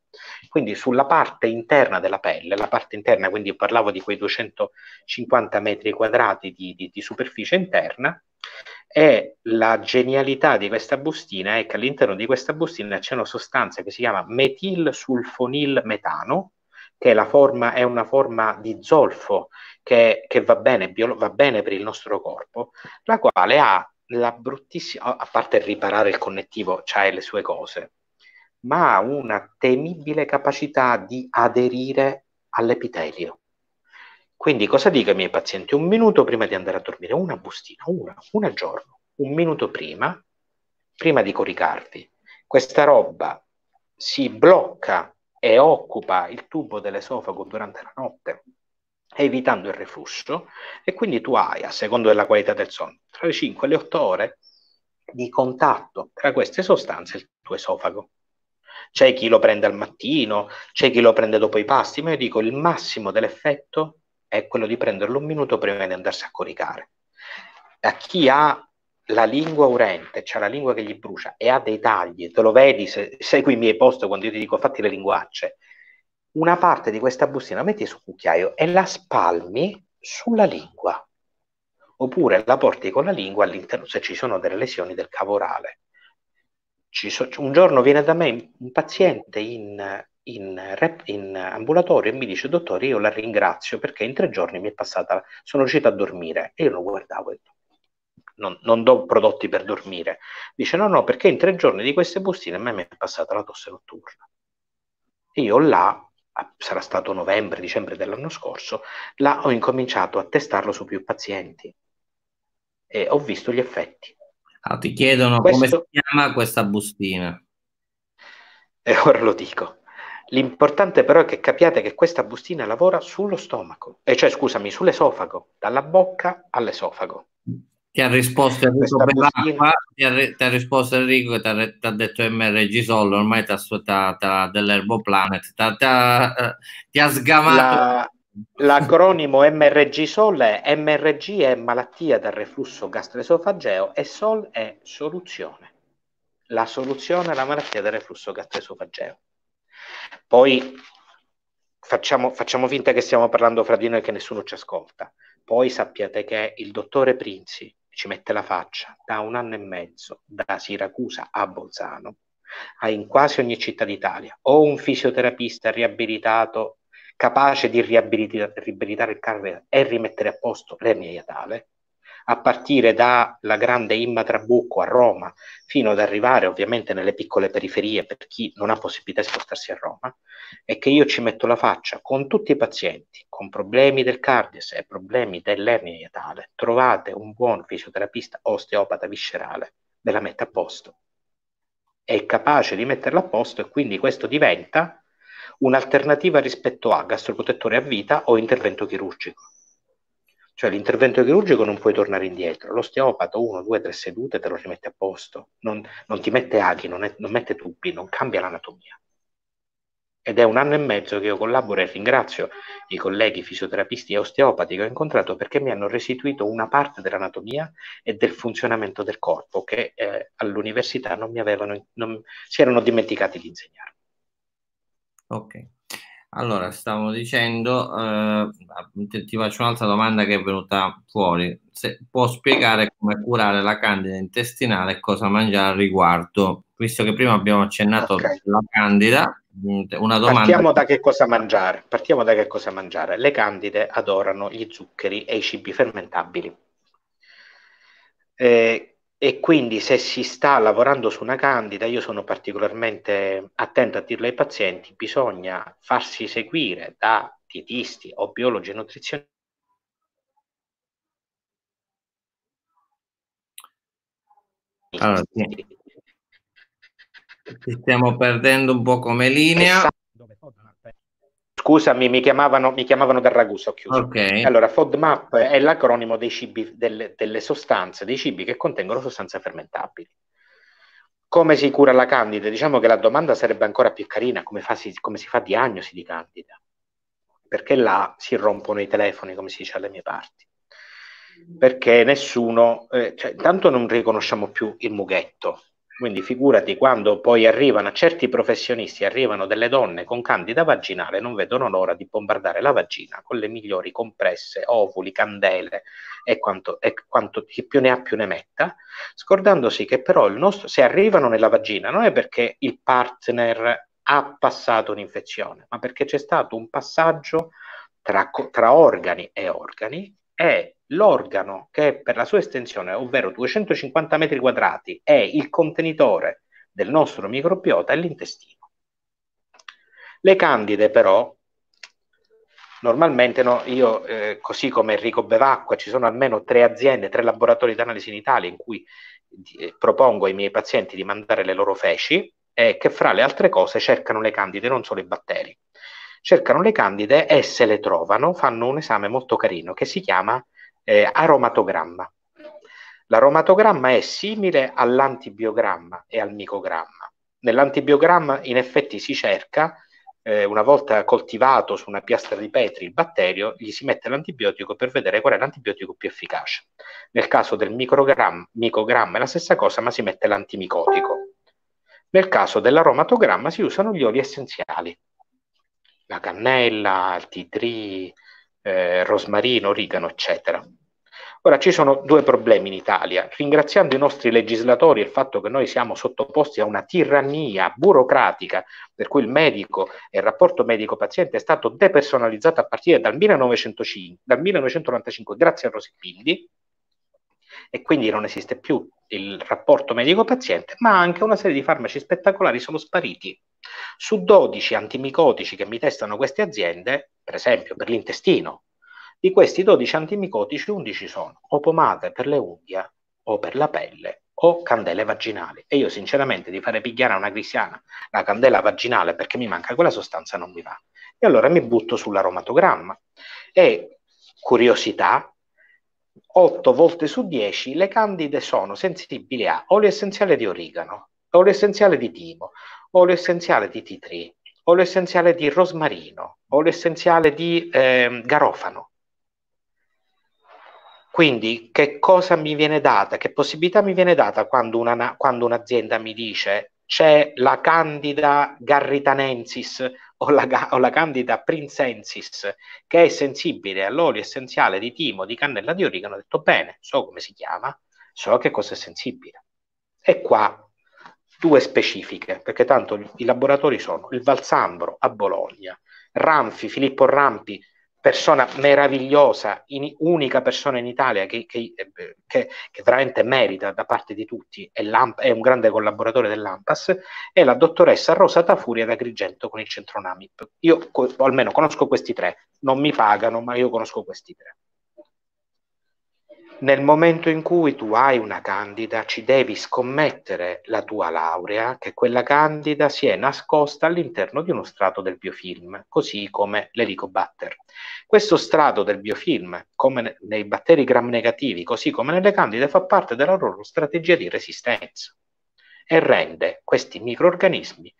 quindi sulla parte interna della pelle, la parte interna, quindi parlavo di quei 250 metri quadrati di, di, di superficie interna, e la genialità di questa bustina è che all'interno di questa bustina c'è una sostanza che si chiama metilsulfonilmetano, che la forma è una forma di zolfo che, che va, bene, bio, va bene per il nostro corpo, la quale ha la bruttissima, a parte riparare il connettivo, c'ha le sue cose, ma ha una temibile capacità di aderire all'epitelio. Quindi cosa dico ai miei pazienti? Un minuto prima di andare a dormire, una bustina, una, una giorno, un minuto prima, prima di coricarti. Questa roba si blocca e occupa il tubo dell'esofago durante la notte, evitando il reflusso, e quindi tu hai, a seconda della qualità del sonno, tra le 5 e le 8 ore di contatto tra queste sostanze e il tuo esofago. C'è chi lo prende al mattino, c'è chi lo prende dopo i pasti, ma io dico il massimo dell'effetto è quello di prenderlo un minuto prima di andarsi a coricare. A chi ha la lingua urente, cioè la lingua che gli brucia e ha dei tagli, te lo vedi, se, segui i miei post quando io ti dico fatti le linguacce, una parte di questa bustina la metti sul cucchiaio e la spalmi sulla lingua, oppure la porti con la lingua all'interno se ci sono delle lesioni del cavo orale. So, un giorno viene da me un paziente in, in, rep, in ambulatorio e mi dice, dottore, io la ringrazio perché in tre giorni mi è passata, sono riuscito a dormire e io lo guardavo e dico, non, non, do prodotti per dormire. Dice no, no, perché in tre giorni di queste bustine a me mi è passata la tosse notturna. E Io là, sarà stato novembre, dicembre dell'anno scorso, là ho incominciato a testarlo su più pazienti e ho visto gli effetti. Ah, ti chiedono Questo... come si chiama questa bustina. E ora lo dico. L'importante però è che capiate che questa bustina lavora sullo stomaco, e cioè scusami, sull'esofago, dalla bocca all'esofago ti ha risposto Enrico Bellacqua, ti ha, ti ha, risposto Enrico e ti, ti ha, detto MRG solo, ormai ti ha sfruttata dell'Erbo Planet, ti ha, eh, ti ha sgamato. La, l'acronimo MRG SOL è MRG è malattia del reflusso gastroesofageo e SOL è soluzione. La soluzione alla malattia del reflusso gastroesofageo. Poi facciamo, facciamo finta che stiamo parlando fra di noi e che nessuno ci ascolta. Poi sappiate che il dottore Prinzi, ci mette la faccia da un anno e mezzo da Siracusa a Bolzano in quasi ogni città d'Italia o un fisioterapista riabilitato capace di riabilitare il cardiaco e rimettere a posto l'ernia iatale a partire dalla grande Imma Trabucco a Roma, fino ad arrivare ovviamente nelle piccole periferie per chi non ha possibilità di spostarsi a Roma, è che io ci metto la faccia con tutti i pazienti, con problemi del cardiace e problemi dell'ernia inietale. Trovate un buon fisioterapista osteopata viscerale, ve la mette a posto. È capace di metterla a posto e quindi questo diventa un'alternativa rispetto a gastroprotettore a vita o intervento chirurgico cioè l'intervento chirurgico non puoi tornare indietro, l'osteopata uno, due, tre sedute te lo rimette a posto, non, non ti mette aghi, non, è, non mette tubi, non cambia l'anatomia. Ed è un anno e mezzo che io collaboro e ringrazio i colleghi fisioterapisti e osteopati che ho incontrato perché mi hanno restituito una parte dell'anatomia e del funzionamento del corpo che eh, all'università non mi avevano, non, si erano dimenticati di insegnarmi. Ok. Allora, stavo dicendo, eh, ti, faccio un'altra domanda che è venuta fuori. Se può spiegare come curare la candida intestinale e cosa mangiare al riguardo? Visto che prima abbiamo accennato okay. la candida, una domanda. Partiamo da che cosa mangiare. Partiamo da che cosa mangiare. Le candide adorano gli zuccheri e i cibi fermentabili. Eh, e quindi se si sta lavorando su una candida, io sono particolarmente attento a dirlo ai pazienti, bisogna farsi seguire da dietisti o biologi e nutrizionisti. Allora, sì. stiamo perdendo un po' come linea. Esatto. Scusami, mi chiamavano, mi chiamavano dal ragù, ho chiuso. Okay. Allora, FODMAP è l'acronimo dei cibi, del, delle sostanze, dei cibi che contengono sostanze fermentabili. Come si cura la candida? Diciamo che la domanda sarebbe ancora più carina, come, fa, si, come si fa diagnosi di candida? Perché là si rompono i telefoni, come si dice alle mie parti perché nessuno, eh, cioè, tanto non riconosciamo più il mughetto, quindi figurati quando poi arrivano certi professionisti, arrivano delle donne con candida vaginale, non vedono l'ora di bombardare la vagina con le migliori compresse, ovuli, candele e quanto, e quanto chi più ne ha più ne metta, scordandosi che però il nostro, se arrivano nella vagina non è perché il partner ha passato un'infezione, ma perché c'è stato un passaggio tra, tra organi e organi e l'organo che per la sua estensione, ovvero 250 metri quadrati, è il contenitore del nostro microbiota è l'intestino. Le candide però, normalmente no, io, eh, così come Enrico Bevacqua, ci sono almeno tre aziende, tre laboratori d'analisi in Italia in cui eh, propongo ai miei pazienti di mandare le loro feci e eh, che fra le altre cose cercano le candide, non solo i batteri. Cercano le candide e se le trovano fanno un esame molto carino che si chiama eh, aromatogramma. L'aromatogramma è simile all'antibiogramma e al micogramma. Nell'antibiogramma in effetti si cerca, eh, una volta coltivato su una piastra di petri il batterio, gli si mette l'antibiotico per vedere qual è l'antibiotico più efficace. Nel caso del microgramma, micogramma è la stessa cosa, ma si mette l'antimicotico. Nel caso dell'aromatogramma si usano gli oli essenziali, la cannella, il tea tree, eh, rosmarino, origano, eccetera. Ora ci sono due problemi in Italia. Ringraziando i nostri legislatori il fatto che noi siamo sottoposti a una tirannia burocratica, per cui il medico e il rapporto medico-paziente è stato depersonalizzato a partire dal, 1905, dal 1995, grazie a Rosipildi, e quindi non esiste più il rapporto medico-paziente, ma anche una serie di farmaci spettacolari sono spariti su 12 antimicotici che mi testano queste aziende, per esempio per l'intestino, di questi 12 antimicotici 11 sono o pomate per le unghie o per la pelle o candele vaginali. E io sinceramente di fare pigliare a una cristiana la candela vaginale perché mi manca quella sostanza non mi va. E allora mi butto sull'aromatogramma. E curiosità, 8 volte su 10 le candide sono sensibili a olio essenziale di origano, olio essenziale di timo, olio essenziale di titri, olio essenziale di rosmarino, olio essenziale di eh, garofano. Quindi che cosa mi viene data, che possibilità mi viene data quando, una, quando un'azienda mi dice c'è la candida garritanensis o la, o la candida prinsensis che è sensibile all'olio essenziale di timo, di cannella di origano, ho detto bene, so come si chiama, so che cosa è sensibile. E qua due specifiche, perché tanto i laboratori sono il Valsambro a Bologna, Ranfi, Filippo Rampi, persona meravigliosa, in, unica persona in Italia che, che, eh, che, che, veramente merita da parte di tutti, è, è un grande collaboratore dell'AMPAS, e la dottoressa Rosa Tafuria da Grigento con il centro NAMIP. Io co- almeno conosco questi tre, non mi pagano, ma io conosco questi tre. Nel momento in cui tu hai una candida, ci devi scommettere la tua laurea che quella candida si è nascosta all'interno di uno strato del biofilm, così come l'elicobatter. Questo strato del biofilm, come nei batteri gram negativi, così come nelle candide, fa parte della loro strategia di resistenza e rende questi microorganismi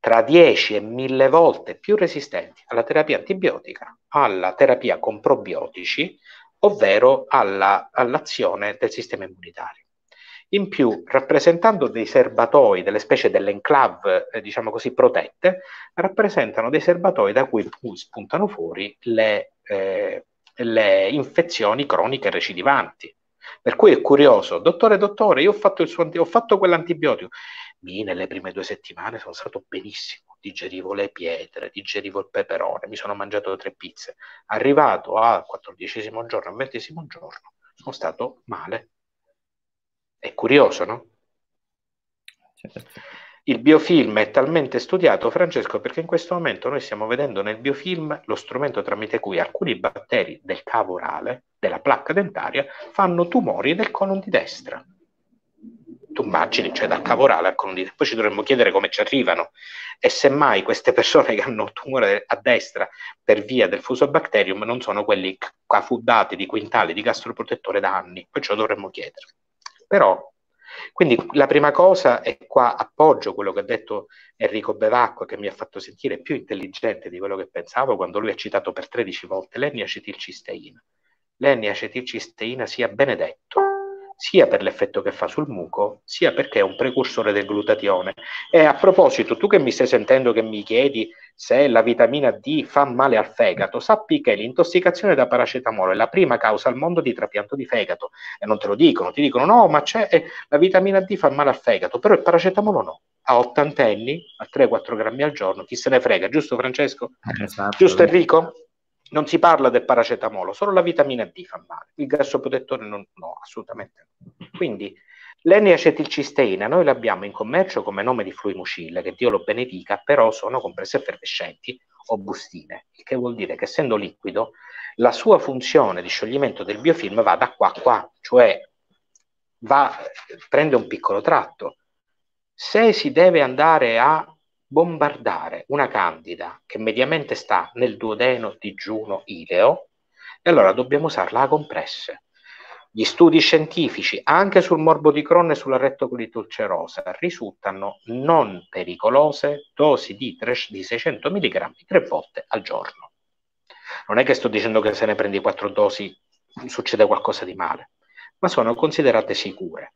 tra 10 e 1000 volte più resistenti alla terapia antibiotica, alla terapia con probiotici, ovvero alla, all'azione del sistema immunitario. In più, rappresentando dei serbatoi, delle specie delle enclave, eh, diciamo così, protette, rappresentano dei serbatoi da cui spuntano fuori le, eh, le infezioni croniche recidivanti. Per cui è curioso, dottore, dottore, io ho fatto, il suo, ho fatto quell'antibiotico. Mi nelle prime due settimane sono stato benissimo digerivo le pietre, digerivo il peperone, mi sono mangiato tre pizze. Arrivato al quattordicesimo giorno, al ventesimo giorno, sono stato male. È curioso, no? Il biofilm è talmente studiato, Francesco, perché in questo momento noi stiamo vedendo nel biofilm lo strumento tramite cui alcuni batteri del cavo orale, della placca dentaria, fanno tumori del colon di destra tu immagini, cioè dal caporale al condito, ecco, poi ci dovremmo chiedere come ci arrivano e semmai queste persone che hanno tumore a destra per via del fuso fusobacterium non sono quelli cafuddati di quintali di gastroprotettore da anni, poi ce lo dovremmo chiedere. Però, quindi la prima cosa, e qua appoggio quello che ha detto Enrico Bevacqua, che mi ha fatto sentire più intelligente di quello che pensavo quando lui ha citato per 13 volte l'enniacetilcisteina. L'enniacetilcisteina sia benedetto sia per l'effetto che fa sul muco, sia perché è un precursore del glutatione. E a proposito, tu che mi stai sentendo che mi chiedi se la vitamina D fa male al fegato, sappi che l'intossicazione da paracetamolo è la prima causa al mondo di trapianto di fegato. E non te lo dicono, ti dicono no, ma c'è eh, la vitamina D fa male al fegato, però il paracetamolo no. A ottantenni, a 3-4 grammi al giorno, chi se ne frega, giusto Francesco? Eh, esatto. Giusto Enrico? non si parla del paracetamolo, solo la vitamina D fa male, il gassoprotettore non, no, assolutamente no. Quindi l'N-acetilcisteina noi l'abbiamo in commercio come nome di fluimucil, che Dio lo benedica, però sono compresse effervescenti o bustine, il che vuol dire che essendo liquido la sua funzione di scioglimento del biofilm va da qua a qua, cioè va, prende un piccolo tratto. Se si deve andare a bombardare una candida che mediamente sta nel duodeno digiuno ileo, e allora dobbiamo usarla a compresse. Gli studi scientifici anche sul morbo di Crohn e sulla rettocolite ulcerosa risultano non pericolose dosi di, 3, di 600 mg tre volte al giorno. Non è che sto dicendo che se ne prendi quattro dosi succede qualcosa di male, ma sono considerate sicure.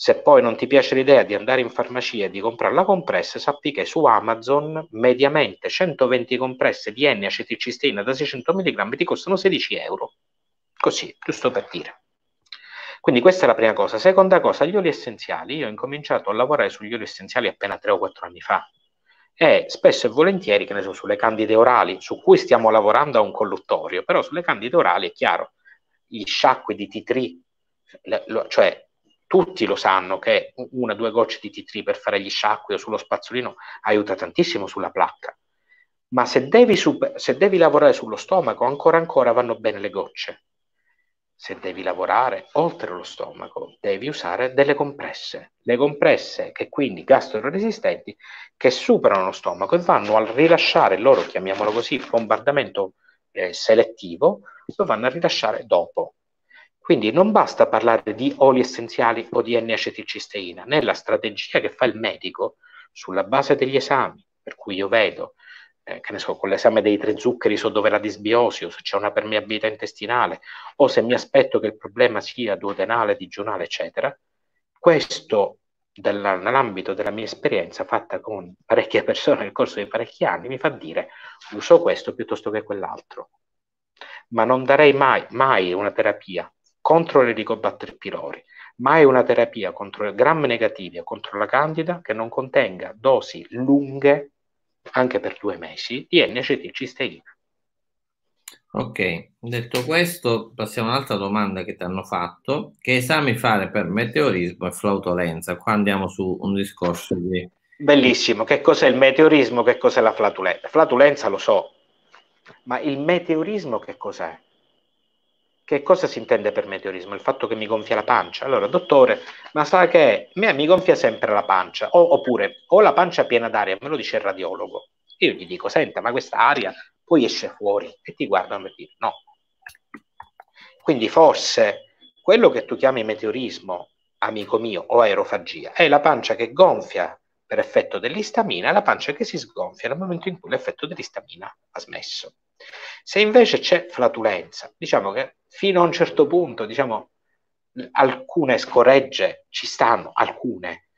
Se poi non ti piace l'idea di andare in farmacia e di comprare la compressa, sappi che su Amazon mediamente 120 compresse di N-acetilcisteina da 600 mg ti costano 16 euro. Così, giusto per dire. Quindi questa è la prima cosa. Seconda cosa, gli oli essenziali. Io ho incominciato a lavorare sugli oli essenziali appena 3 o 4 anni fa. E spesso e volentieri, che ne so, sulle candide orali, su cui stiamo lavorando a un colluttorio, però sulle candide orali è chiaro, gli sciacqui di T3, cioè tutti lo sanno che una o due gocce di T3 per fare gli sciacqui o sullo spazzolino aiuta tantissimo sulla placca. Ma se devi, super, se devi lavorare sullo stomaco, ancora ancora vanno bene le gocce. Se devi lavorare oltre lo stomaco, devi usare delle compresse. Le compresse che quindi gastroresistenti che superano lo stomaco e vanno a rilasciare il loro, chiamiamolo così, bombardamento eh, selettivo, lo vanno a rilasciare dopo quindi non basta parlare di oli essenziali o di N-acetilcisteina, nella strategia che fa il medico sulla base degli esami, per cui io vedo, eh, che ne so, con l'esame dei tre zuccheri so dove la disbiosi o se c'è una permeabilità intestinale o se mi aspetto che il problema sia duodenale, digiunale, eccetera. Questo della, nell'ambito della mia esperienza fatta con parecchie persone nel corso di parecchi anni mi fa dire uso questo piuttosto che quell'altro. Ma non darei mai, mai una terapia contro l'elicobatter pylori, ma è una terapia contro il gram negativa, contro la candida, che non contenga dosi lunghe, anche per due mesi, di NCT-cisteina. Ok, detto questo, passiamo ad un'altra domanda che ti hanno fatto. Che esami fare per meteorismo e flautolenza? Qua andiamo su un discorso di... Bellissimo, che cos'è il meteorismo, che cos'è la flatulenza? Flatulenza lo so, ma il meteorismo che cos'è? Che cosa si intende per meteorismo? Il fatto che mi gonfia la pancia? Allora, dottore, ma sa che me, mi gonfia sempre la pancia? O, oppure ho la pancia piena d'aria, me lo dice il radiologo. Io gli dico, senta, ma questa aria poi esce fuori e ti guardano e dicono no. Quindi forse quello che tu chiami meteorismo, amico mio, o aerofagia, è la pancia che gonfia per effetto dell'istamina e la pancia che si sgonfia nel momento in cui l'effetto dell'istamina ha smesso. Se invece c'è flatulenza, diciamo che fino a un certo punto, diciamo, alcune scoregge ci stanno, alcune.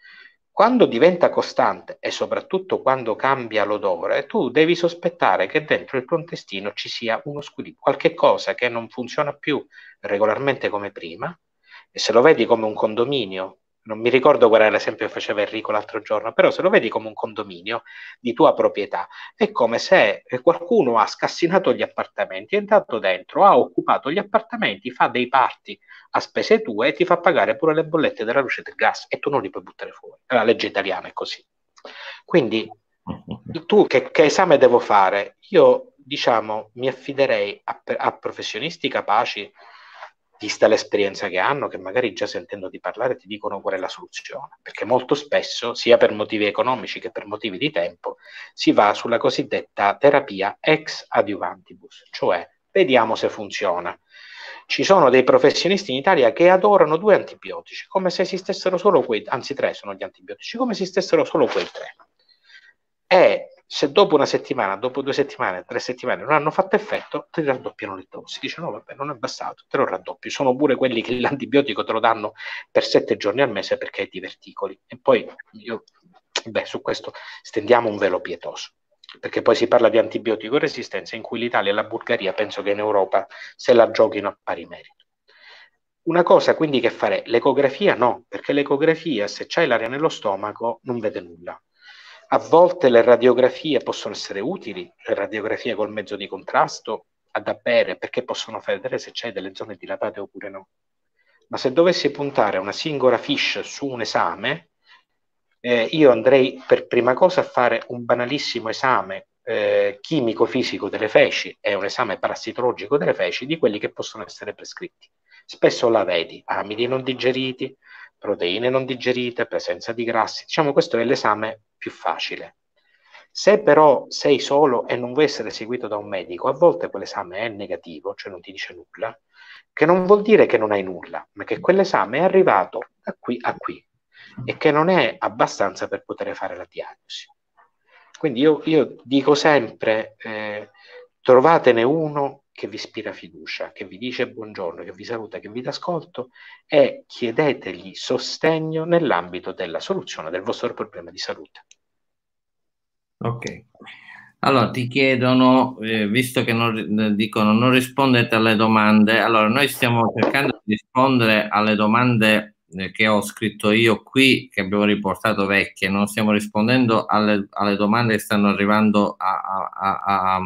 Quando diventa costante e soprattutto quando cambia l'odore, tu devi sospettare che dentro il tuo intestino ci sia uno squilibrio, qualche cosa che non funziona più regolarmente come prima. E se lo vedi come un condominio non mi ricordo qual era l'esempio che faceva Enrico l'altro giorno, però se lo vedi come un condominio di tua proprietà, è come se qualcuno ha scassinato gli appartamenti, è entrato dentro, ha occupato gli appartamenti, fa dei parti a spese tue e ti fa pagare pure le bollette della luce e del gas e tu non li puoi buttare fuori. La legge italiana è così. Quindi tu che, che esame devo fare? Io diciamo mi affiderei a, a professionisti capaci vista l'esperienza che hanno, che magari già sentendo di parlare ti dicono qual è la soluzione, perché molto spesso, sia per motivi economici che per motivi di tempo, si va sulla cosiddetta terapia ex adiuvantibus, cioè vediamo se funziona. Ci sono dei professionisti in Italia che adorano due antibiotici, come se esistessero solo quei, anzi tre sono gli antibiotici, come se esistessero solo quei tre. E se dopo una settimana, dopo due settimane, tre settimane non hanno fatto effetto, ti raddoppiano le dosi. Dice no, vabbè, non è bastato, te lo raddoppio. Sono pure quelli che l'antibiotico te lo danno per sette giorni al mese perché hai diverticoli. E poi, io, beh, su questo stendiamo un velo pietoso, perché poi si parla di antibiotico resistenza in cui l'Italia e la Bulgaria, penso che in Europa, se la giochino a pari merito. Una cosa quindi che fare, l'ecografia no, perché l'ecografia se c'hai l'aria nello stomaco non vede nulla, a volte le radiografie possono essere utili, le radiografie col mezzo di contrasto ad bere perché possono far vedere se c'è delle zone dilatate oppure no. Ma se dovessi puntare una singola fish su un esame, eh, io andrei per prima cosa a fare un banalissimo esame eh, chimico-fisico delle feci e un esame parassitologico delle feci di quelli che possono essere prescritti. Spesso la vedi, amidi ah, non digeriti, proteine non digerite, presenza di grassi. Diciamo questo è l'esame più facile. Se però sei solo e non vuoi essere seguito da un medico, a volte quell'esame è negativo, cioè non ti dice nulla, che non vuol dire che non hai nulla, ma che quell'esame è arrivato da qui a qui e che non è abbastanza per poter fare la diagnosi. Quindi io, io dico sempre, eh, trovatene uno che vi ispira fiducia, che vi dice buongiorno, che vi saluta, che vi dà ascolto e chiedetegli sostegno nell'ambito della soluzione del vostro problema di salute. Ok. Allora ti chiedono, eh, visto che non, eh, dicono non rispondete alle domande, allora noi stiamo cercando di rispondere alle domande eh, che ho scritto io qui, che abbiamo riportato vecchie, non stiamo rispondendo alle, alle domande che stanno arrivando a, a, a, a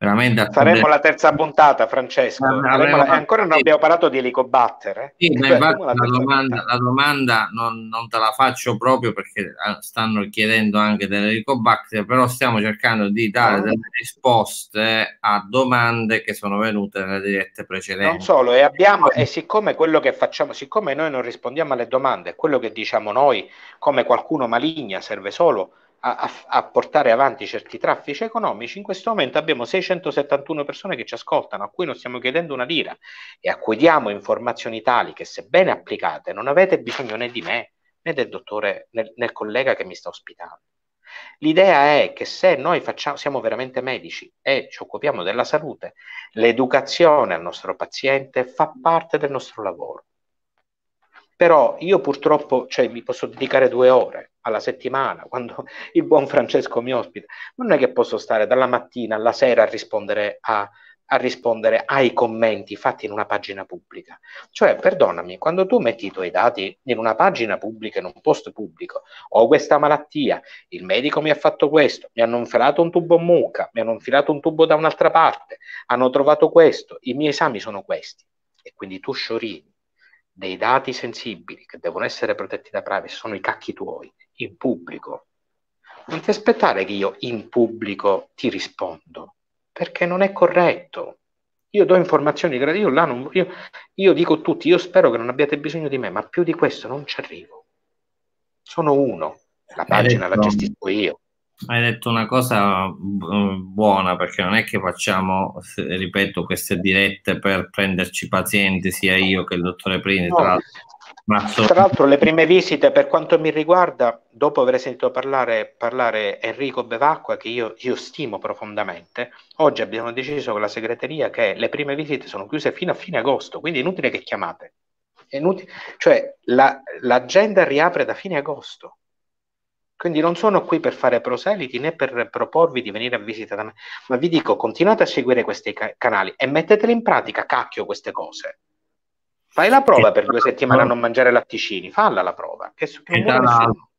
veramente... Faremo la terza puntata, Francesco. Ah, avremo... La... Ancora non abbiamo parlato di elicobatter. Eh? Sì, la, la domanda, la domanda non, non, te la faccio proprio perché eh, stanno chiedendo anche dell'elicobatter, però stiamo cercando di dare delle risposte a domande che sono venute nelle dirette precedenti. Non solo, e, abbiamo, e siccome quello che facciamo, siccome noi non rispondiamo alle domande, quello che diciamo noi, come qualcuno maligna, serve solo a, a, portare avanti certi traffici economici, in questo momento abbiamo 671 persone che ci ascoltano, a cui non stiamo chiedendo una lira e a cui diamo informazioni tali che sebbene applicate non avete bisogno né di me né del dottore, né del collega che mi sta ospitando. L'idea è che se noi facciamo, siamo veramente medici e ci occupiamo della salute, l'educazione al nostro paziente fa parte del nostro lavoro però io purtroppo cioè, mi posso dedicare due ore alla settimana quando il buon Francesco mi ospita, ma non è che posso stare dalla mattina alla sera a rispondere, a, a rispondere ai commenti fatti in una pagina pubblica. Cioè, perdonami, quando tu metti i tuoi dati in una pagina pubblica, in un post pubblico, ho questa malattia, il medico mi ha fatto questo, mi hanno infilato un tubo mucca, mi hanno infilato un tubo da un'altra parte, hanno trovato questo, i miei esami sono questi. E quindi tu sciorini dei dati sensibili che devono essere protetti da privacy, sono i cacchi tuoi, in pubblico, non ti aspettare che io in pubblico ti rispondo, perché non è corretto. Io do informazioni gratuite, io, non, io, io dico a tutti, io spero che non abbiate bisogno di me, ma più di questo non ci arrivo. Sono uno, la pagina detto, la gestisco io hai detto una cosa mm, buona perché non è che facciamo, ripeto, queste dirette per prenderci pazienti sia io che il dottore Prini. No. Tra, l'altro, ma so- tra l'altro le prime visite per quanto mi riguarda, dopo aver sentito parlare, parlare Enrico Bevacqua, che io, io stimo profondamente, oggi abbiamo deciso con la segreteria che le prime visite sono chiuse fino a fine agosto, quindi è inutile che chiamate. Inutile, cioè la, l'agenda riapre da fine agosto quindi non sono qui per fare proseliti né per proporvi di venire a visita da me, ma vi dico continuate a seguire questi ca- canali e mettetele in pratica, cacchio, queste cose. Fai la prova e per due settimane a non mangiare latticini, falla la prova. Che, che e, dalla, nessuno.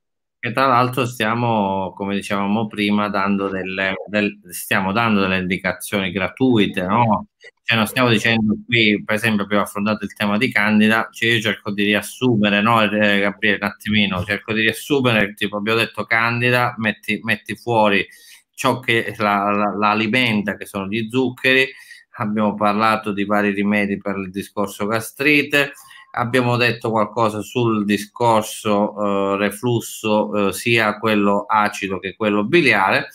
Che tra l'altro stiamo, come dicevamo prima, dando delle, del, stiamo dando delle indicazioni gratuite, no? Cioè non stiamo dicendo qui, per esempio abbiamo affrontato il tema di Candida, cioè io cerco di riassumere, no eh, Gabriele, un attimino, cerco di riassumere, tipo abbiamo detto Candida, metti, metti fuori ciò che la, la, la alimenta, che sono gli zuccheri, abbiamo parlato di vari rimedi per il discorso gastrite, Abbiamo detto qualcosa sul discorso eh, reflusso, eh, sia quello acido che quello biliare.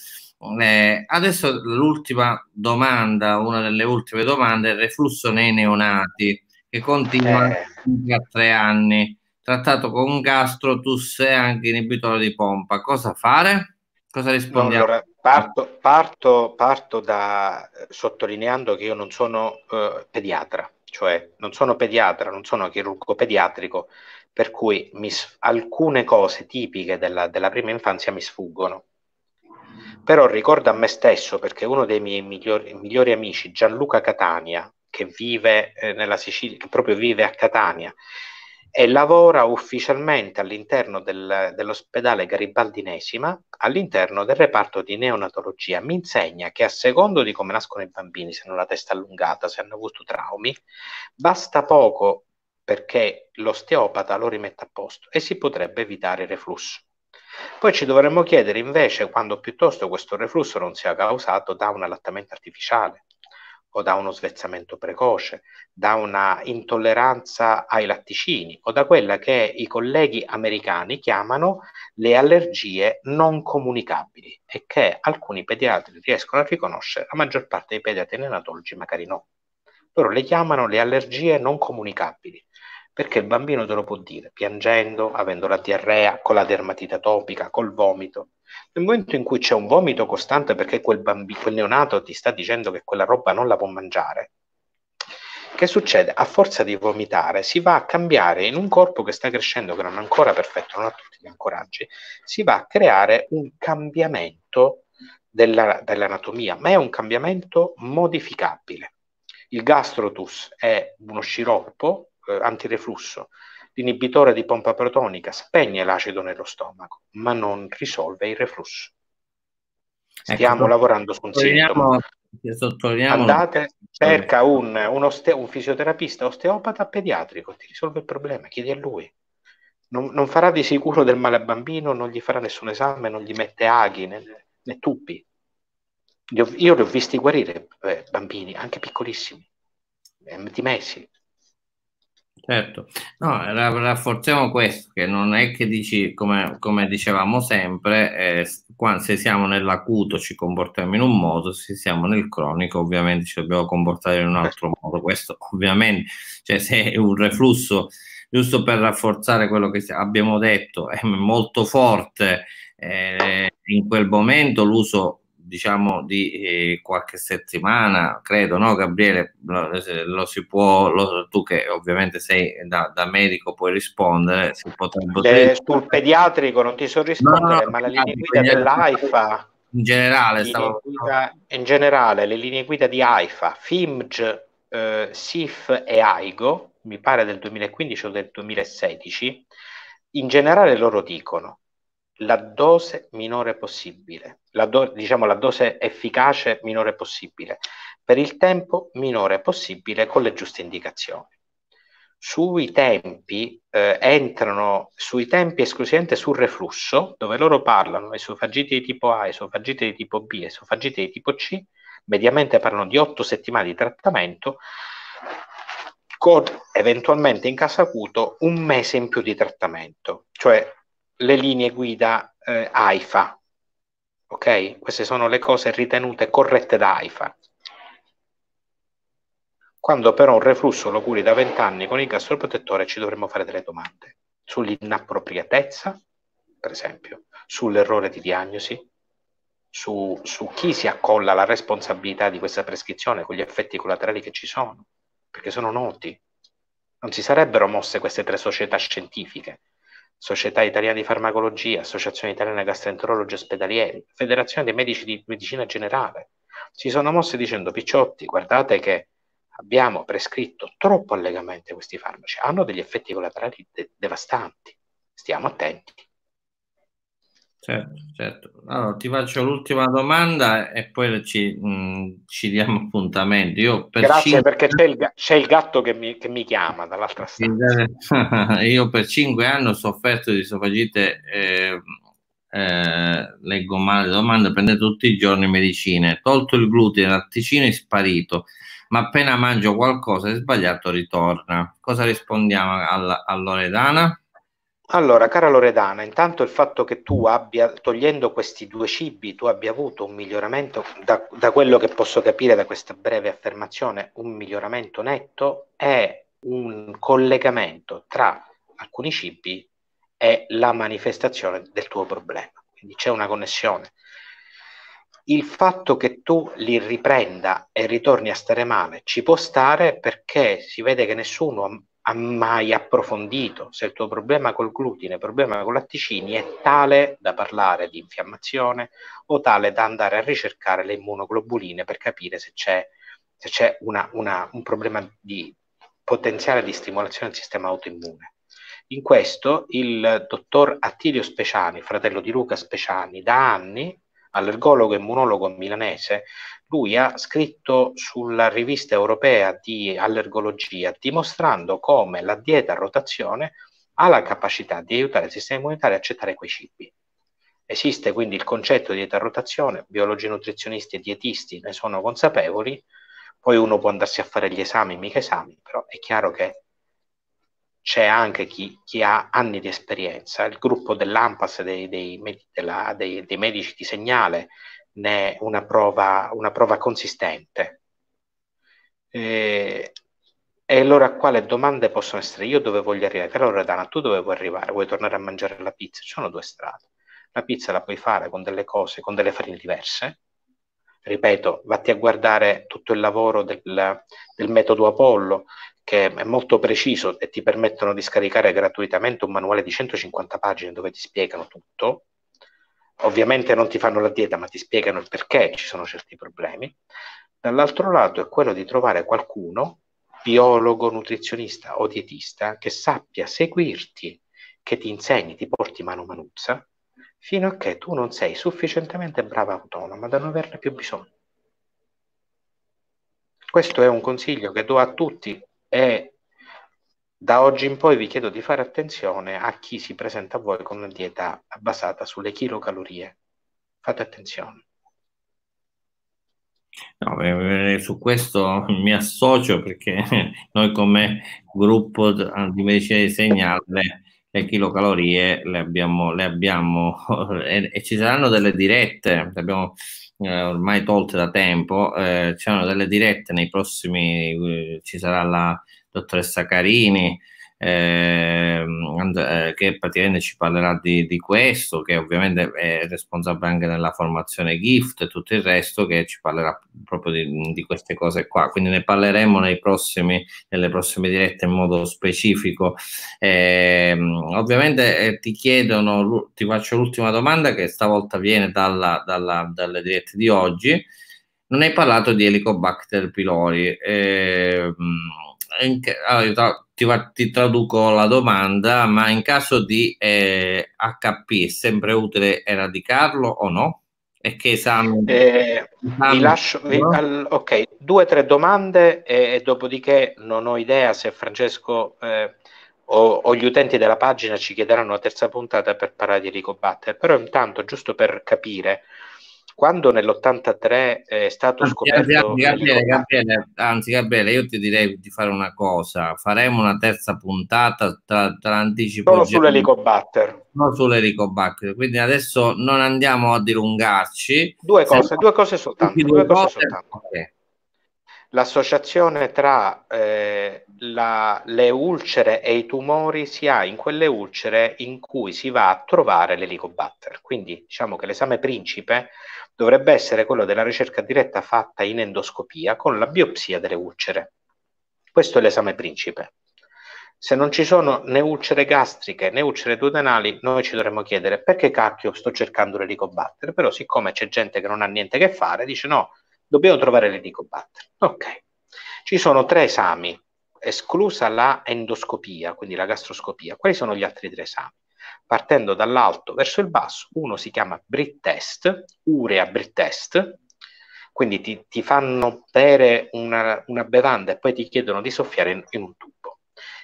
Eh, adesso l'ultima domanda, una delle ultime domande, è il reflusso nei neonati che continua eh. a tre anni, trattato con un gastro tu sei anche inibitore di pompa. Cosa fare? Cosa rispondiamo? Allora, parto, parto, parto da eh, sottolineando che io non sono eh, pediatra, cioè non sono pediatra, non sono chirurgo pediatrico, per cui s- alcune cose tipiche della, della, prima infanzia mi sfuggono. Però ricordo a me stesso, perché uno dei miei migliori, migliori amici, Gianluca Catania, che vive eh, nella Sicilia, che proprio vive a Catania e lavora ufficialmente all'interno del, dell'ospedale Garibaldinesima, all'interno del reparto di neonatologia. Mi insegna che a secondo di come nascono i bambini, se hanno la testa allungata, se hanno avuto traumi, basta poco perché l'osteopata lo rimette a posto e si potrebbe evitare il reflusso. Poi ci dovremmo chiedere invece quando piuttosto questo reflusso non sia causato da un allattamento artificiale o da uno svezzamento precoce, da una intolleranza ai latticini o da quella che i colleghi americani chiamano le allergie non comunicabili e che alcuni pediatri riescono a riconoscere, la maggior parte dei pediatri neonatologi magari no. Loro le chiamano le allergie non comunicabili, perché il bambino te lo può dire, piangendo, avendo la diarrea, con la dermatite atopica, col vomito. Nel momento in cui c'è un vomito costante perché quel, bambino, quel neonato ti sta dicendo che quella roba non la può mangiare, che succede? A forza di vomitare si va a cambiare in un corpo che sta crescendo, che non è ancora perfetto, non ha tutti gli ancoraggi, si va a creare un cambiamento della, dell'anatomia, ma è un cambiamento modificabile. Il gastrotus è uno sciroppo eh, antireflusso. L'inibitore di pompa protonica spegne l'acido nello stomaco, ma non risolve il reflusso. Ecco, Stiamo ecco, lavorando su un sintomo. Andate, cerca un, un, oste, un, fisioterapista osteopata pediatrico, ti risolve il problema, chiedi a lui. Non, non, farà di sicuro del male al bambino, non gli farà nessun esame, non gli mette aghi né, né tubi. Io li ho visti guarire eh, bambini, anche piccolissimi, eh, di mesi. Certo, no, rafforziamo questo, che non è che dici, come, come dicevamo sempre, eh, quando, se siamo nell'acuto ci comportiamo in un modo, se siamo nel cronico ovviamente ci dobbiamo comportare in un altro modo. Questo ovviamente, cioè se è un reflusso, giusto per rafforzare quello che abbiamo detto, è molto forte eh, in quel momento l'uso diciamo di eh, qualche settimana, credo, no Gabriele? Lo, lo si può, lo, tu che ovviamente sei da, da medico puoi rispondere, si potrebbe... Eh, sul pediatrico non ti so rispondere, no, no, ma la linea guida dell'AIFA... In generale, stavo... guida, in generale, le linee guida di AIFA, FIMG, eh, SIF e AIGO, mi pare del 2015 o del 2016, in generale loro dicono la dose minore possibile, la do, diciamo la dose efficace minore possibile, per il tempo minore possibile con le giuste indicazioni. Sui tempi eh, entrano sui tempi esclusivamente sul reflusso, dove loro parlano esofagite di tipo A, esofagite di tipo B, esofagite di tipo C, mediamente parlano di 8 settimane di trattamento, con eventualmente in caso acuto un mese in più di trattamento, cioè le linee guida eh, AIFA. Ok? Queste sono le cose ritenute corrette da AIFA. Quando però un reflusso lo curi da 20 anni con il gastroprotettore ci dovremmo fare delle domande sull'inappropriatezza, per esempio, sull'errore di diagnosi, su, su, chi si accolla la responsabilità di questa prescrizione con gli effetti collaterali che ci sono, perché sono noti. Non si sarebbero mosse queste tre società scientifiche Società Italiana di Farmacologia, Associazione Italiana Gastroenterologi Ospedalieri, Federazione dei Medici di Medicina Generale, si sono mosse dicendo Picciotti, guardate che abbiamo prescritto troppo allegamento questi farmaci, hanno degli effetti collaterali de- devastanti, stiamo attenti. Certo, certo. Allora, ti faccio l'ultima domanda e poi ci, mh, mm, ci diamo appuntamento. Io per Grazie cinque... perché c'è il, c'è il, gatto che mi, che mi chiama dall'altra stanza. Io per cinque anni ho sofferto di sofagite, eh, eh, leggo male le domande, prendo tutti i giorni medicine, tolto il glutine, il latticino è sparito, ma appena mangio qualcosa di sbagliato ritorna. Cosa rispondiamo alla, a Loredana? Allora, cara Loredana, intanto il fatto che tu abbia, togliendo questi due cibi, tu abbia avuto un miglioramento, da, da quello che posso capire da questa breve affermazione, un miglioramento netto è un collegamento tra alcuni cibi e la manifestazione del tuo problema. Quindi c'è una connessione. Il fatto che tu li riprenda e ritorni a stare male ci può stare perché si vede che nessuno ha mai approfondito se il tuo problema col glutine, problema con latticini è tale da parlare di infiammazione o tale da andare a ricercare le immunoglobuline per capire se c'è, se c'è una, una, un problema di potenziale di stimolazione del sistema autoimmune. In questo il dottor Attilio Speciani, fratello di Luca Speciani, da anni allergologo e immunologo milanese, lui ha scritto sulla rivista europea di allergologia dimostrando come la dieta a rotazione ha la capacità di aiutare il sistema immunitario a accettare quei cibi. Esiste quindi il concetto di dieta a rotazione, biologi, nutrizionisti e dietisti ne sono consapevoli, poi uno può andarsi a fare gli esami, mica esami, però è chiaro che c'è anche chi, chi, ha anni di esperienza, il gruppo dell'AMPAS dei, dei, della, dei, dei medici di segnale ne è una prova, una prova consistente. E, e allora quale domande possono essere? Io dove voglio arrivare? Però Redana, tu dove vuoi arrivare? Vuoi tornare a mangiare la pizza? Ci sono due strade. La pizza la puoi fare con delle cose, con delle farine diverse. Ripeto, vatti a guardare tutto il lavoro del, del metodo Apollo, che è molto preciso e ti permettono di scaricare gratuitamente un manuale di 150 pagine dove ti spiegano tutto. Ovviamente non ti fanno la dieta, ma ti spiegano il perché ci sono certi problemi. Dall'altro lato è quello di trovare qualcuno, biologo, nutrizionista o dietista, che sappia seguirti, che ti insegni, ti porti mano manuzza, fino a che tu non sei sufficientemente brava autonoma da non averne più bisogno. Questo è un consiglio che do a tutti e da oggi in poi vi chiedo di fare attenzione a chi si presenta a voi con una dieta basata sulle chilocalorie. Fate attenzione. No, su questo mi associo perché noi come gruppo di medicina di segnale le chilocalorie le abbiamo, le abbiamo e, e, ci saranno delle dirette, abbiamo eh, ormai tolte da tempo, eh, ci saranno delle dirette nei prossimi, eh, ci sarà la dottoressa Carini, Ehm, eh, che praticamente ci parlerà di, di, questo, che ovviamente è responsabile anche della formazione GIFT e tutto il resto, che ci parlerà proprio di, di queste cose qua. Quindi ne parleremo nei prossimi, nelle prossime dirette in modo specifico. Eh, ovviamente eh, ti chiedono, ti faccio l'ultima domanda che stavolta viene dalla, dalla, dalle dirette di oggi. Non hai parlato di Helicobacter pylori. Eh, anche, allora, ti, ti, traduco la domanda, ma in caso di eh, HP è sempre utile eradicarlo o no? E che esame? Eh, esame lascio, no? vi, al, ok, due o tre domande e, e, dopodiché non ho idea se Francesco eh, o, o, gli utenti della pagina ci chiederanno la terza puntata per parlare di Rico Batter, però intanto giusto per capire quando nell'83 eh, è stato anzi, scoperto... Gabriele, Gabriele, anzi Gabriele, io ti direi di fare una cosa, faremo una terza puntata, tra l'anticipo... Solo sull'elicobatter. Non sull'elicobatter, quindi adesso non andiamo a dilungarci. Due cose, Se... due cose soltanto. Due due cose soltanto. Okay. L'associazione tra eh, la, le ulcere e i tumori si ha in quelle ulcere in cui si va a trovare l'elicobatter. Quindi diciamo che l'esame principe dovrebbe essere quello della ricerca diretta fatta in endoscopia con la biopsia delle ulcere. Questo è l'esame principe. Se non ci sono né ulcere gastriche né ulcere duodenali, noi ci dovremmo chiedere perché cacchio sto cercando l'elicobatter, però siccome c'è gente che non ha niente a che fare, dice no, dobbiamo trovare l'elicobatter. Ok. Ci sono tre esami, esclusa la endoscopia, quindi la gastroscopia. Quali sono gli altri tre esami? Partendo dall'alto verso il basso, uno si chiama Brit Test, Urea Brit Test, quindi ti, ti fanno bere una, una, bevanda e poi ti chiedono di soffiare in, in un tubo.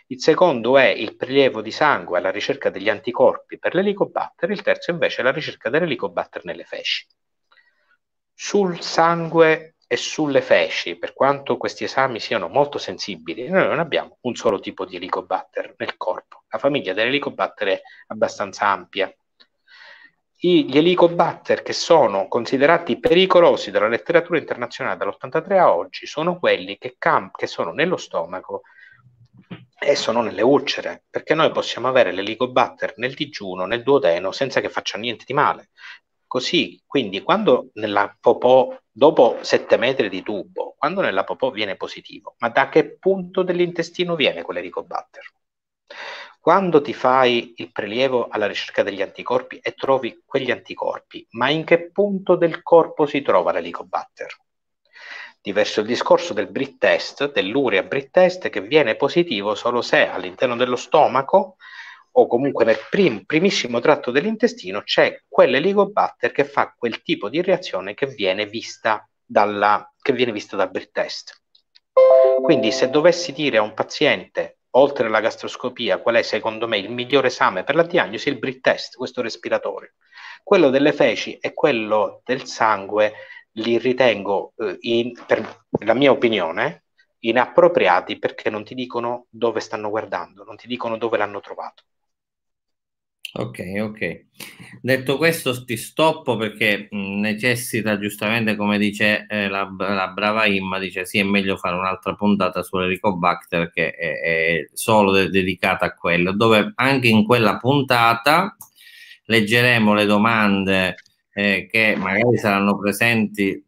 Il secondo è il prelievo di sangue alla ricerca degli anticorpi per l'elicobatter, il terzo invece è la ricerca dell'elicobatter nelle feci. Sul sangue e sulle feci, per quanto questi esami siano molto sensibili, noi non abbiamo un solo tipo di elicobatter nel corpo. La famiglia dell'elicobatter è abbastanza ampia. I, gli elicobatter che sono considerati pericolosi dalla letteratura internazionale dall'83 a oggi sono quelli che, camp- che sono nello stomaco e sono nelle ulcere, perché noi possiamo avere l'elicobatter nel digiuno, nel duodeno, senza che faccia niente di male. Così, quindi, quando nella popò, dopo 7 metri di tubo, quando nella popò viene positivo, ma da che punto dell'intestino viene quell'ericobatter? Quando ti fai il prelievo alla ricerca degli anticorpi e trovi quegli anticorpi, ma in che punto del corpo si trova l'elicobatter? Diverso il discorso del Brit test, dell'urea Brit test, che viene positivo solo se all'interno dello stomaco o comunque nel prim, primissimo tratto dell'intestino c'è quell'elicobatter che fa quel tipo di reazione che viene vista, dalla, che viene vista dal Brit test. Quindi se dovessi dire a un paziente, oltre alla gastroscopia, qual è secondo me il migliore esame per la diagnosi, il Brit test, questo respiratorio. Quello delle feci e quello del sangue li ritengo, eh, in, per la mia opinione, inappropriati perché non ti dicono dove stanno guardando, non ti dicono dove l'hanno trovato. Ok, ok. Detto questo, ti stoppo perché necessita giustamente, come dice eh, la, la, brava Imma, dice sì, è meglio fare un'altra puntata sull'Helicobacter che è, è solo de- dedicata a quello, dove anche in quella puntata leggeremo le domande eh, che magari saranno presenti,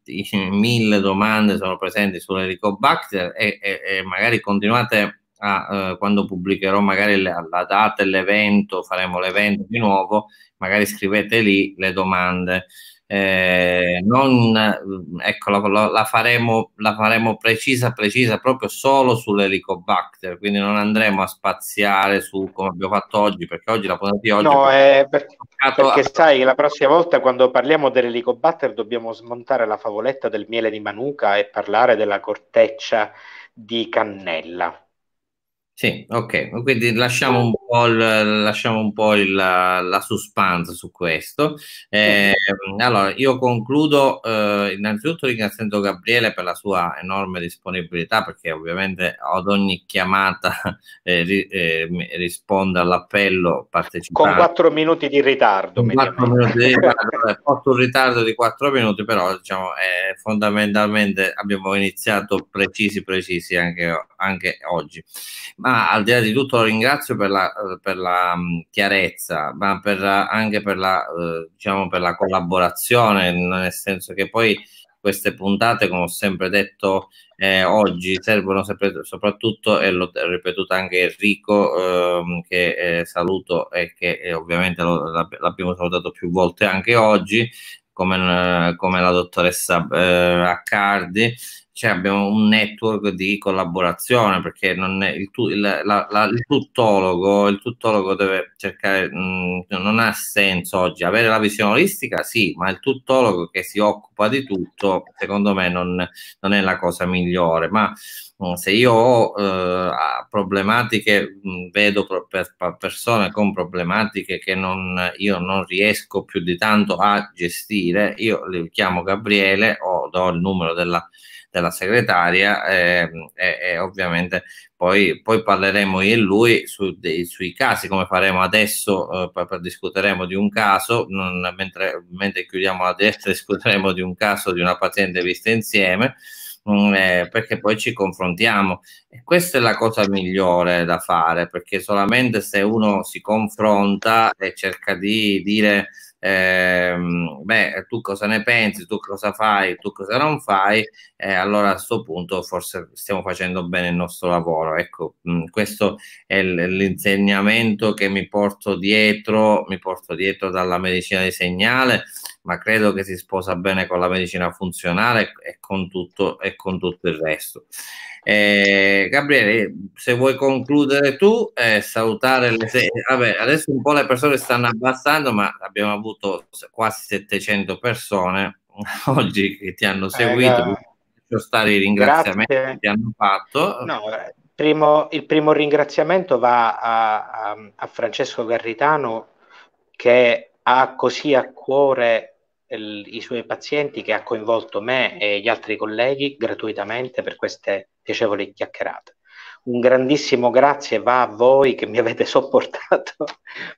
mille domande sono presenti sull'Helicobacter e, e, e magari continuate a ah, eh, quando pubblicherò magari la, la data e l'evento, faremo l'evento di nuovo, magari scrivete lì le domande. Eh, non, eh, ecco, la, la, faremo, la faremo precisa, precisa proprio solo sull'helicobacter, quindi non andremo a spaziare su come abbiamo fatto oggi, perché oggi la puntata di oggi... No, è perché, perché a... sai, la prossima volta quando parliamo dell'helicobacter dobbiamo smontare la favoletta del miele di Manuka e parlare della corteccia di cannella. Sì, ok, quindi lasciamo un po', il, lasciamo un po il, la, la suspense su questo. Eh, allora, io concludo eh, innanzitutto ringraziando Gabriele per la sua enorme disponibilità, perché ovviamente ad ogni chiamata eh, ri, eh, risponde all'appello partecipante. Con quattro minuti di ritardo. Minuti di ritardo posto eh, un ritardo di quattro minuti, però diciamo, eh, fondamentalmente abbiamo iniziato precisi, precisi anche anche oggi. Ma al di là di tutto lo ringrazio per la, eh, per la mm, chiarezza, ma per, eh, anche per la, eh, diciamo, per la collaborazione, nel senso che poi queste puntate, come ho sempre detto eh, oggi, servono sempre, soprattutto, e l'ho ripetuto anche Enrico, ehm, che eh, saluto e che eh, ovviamente lo, l'abbiamo salutato più volte anche oggi, come, come la dottoressa Accardi, cioè abbiamo un network di collaborazione perché non è, il, tu, il, la, la, il, tuttologo, il, tuttologo deve cercare mh, mm, non ha senso oggi avere la visione olistica sì ma il tuttologo che si occupa di tutto secondo me non, non è la cosa migliore ma mm, se io ho eh, problematiche mm, vedo pro, per, persone con problematiche che non, io non riesco più di tanto a gestire io le chiamo Gabriele o do il numero della della segretaria ehm, e, e ovviamente poi, poi, parleremo io e lui su dei, sui casi come faremo adesso eh, per, discuteremo di un caso non, mentre, mentre, chiudiamo la destra discuteremo di un caso di una paziente vista insieme mm, eh, perché poi ci confrontiamo e questa è la cosa migliore da fare perché solamente se uno si confronta e cerca di dire ehm, beh, tu cosa ne pensi, tu cosa fai, tu cosa non fai, eh, allora a questo punto forse stiamo facendo bene il nostro lavoro. Ecco, mh, mm, questo è l'insegnamento che mi porto dietro, mi porto dietro dalla medicina di segnale ma credo che si sposa bene con la medicina funzionale e con tutto, e con tutto il resto. Eh, Gabriele, se vuoi concludere tu eh, salutare le se- Vabbè, adesso un po' le persone stanno abbassando, ma abbiamo avuto quasi 700 persone oggi che ti hanno eh, seguito. Eh, stare i ringraziamenti grazie. che ti hanno fatto. No, eh, primo, il primo ringraziamento va a, a, a Francesco Garritano che ha così a cuore i suoi pazienti che ha coinvolto me e gli altri colleghi gratuitamente per queste piacevoli chiacchierate. Un grandissimo grazie va a voi che mi avete sopportato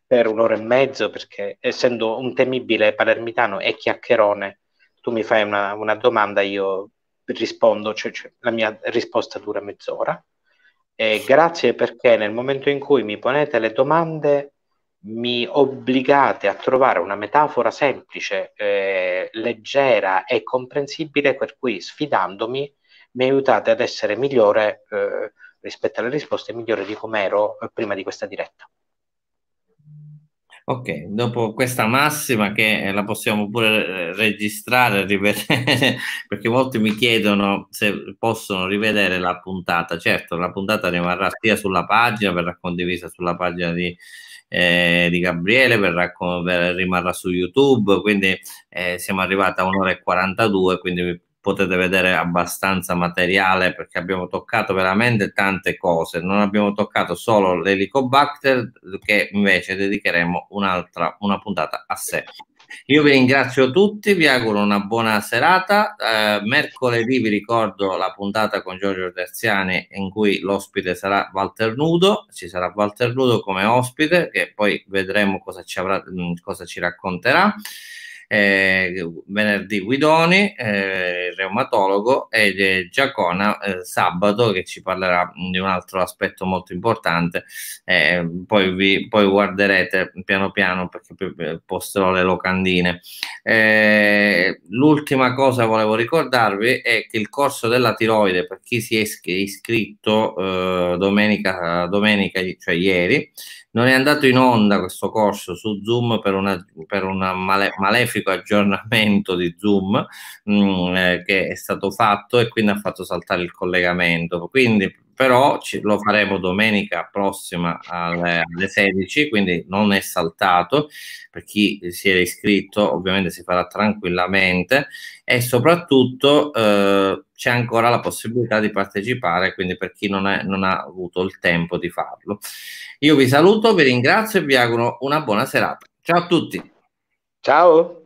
per un'ora e mezzo perché essendo un temibile palermitano e chiacchierone, tu mi fai una, una domanda, io rispondo, cioè, cioè, la mia risposta dura mezz'ora. E grazie perché nel momento in cui mi ponete le domande mi obbligate a trovare una metafora semplice, eh, leggera e comprensibile, per cui sfidandomi mi aiutate ad essere migliore eh, rispetto alle risposte, migliore di come ero eh, prima di questa diretta. Ok, dopo questa massima che eh, la possiamo pure eh, registrare, rivedere, perché molti mi chiedono se possono rivedere la puntata. Certo, la puntata rimarrà sia sulla pagina, verrà condivisa sulla pagina di eh, di Gabriele per raccom- per rimarrà su YouTube, quindi eh, siamo arrivati a un'ora e 42, quindi potete vedere abbastanza materiale perché abbiamo toccato veramente tante cose, non abbiamo toccato solo l'elicobacter che invece dedicheremo un'altra, una puntata a sé. Io vi ringrazio tutti, vi auguro una buona serata. Eh, mercoledì vi ricordo la puntata con Giorgio Terziani in cui l'ospite sarà Walter Nudo, ci sarà Walter Nudo come ospite che poi vedremo cosa ci, avrà, cosa ci racconterà eh, venerdì Guidoni, eh, reumatologo, e Giacona eh, sabato che ci parlerà di un altro aspetto molto importante. Eh, poi, vi, poi guarderete piano piano perché eh, posterò le locandine. Eh, l'ultima cosa volevo ricordarvi è che il corso della tiroide per chi si è iscritto domenica, domenica, cioè ieri, non è andato in onda questo corso su Zoom per un male, malefico aggiornamento di Zoom mh, mm, eh, che è stato fatto e quindi ha fatto saltare il collegamento. Quindi però ci, lo faremo domenica prossima alle, alle, 16, quindi non è saltato, per chi si era iscritto ovviamente si farà tranquillamente e soprattutto eh, c'è ancora la possibilità di partecipare, quindi per chi non, è, non ha avuto il tempo di farlo. Io vi saluto, vi ringrazio e vi auguro una buona serata. Ciao a tutti. Ciao.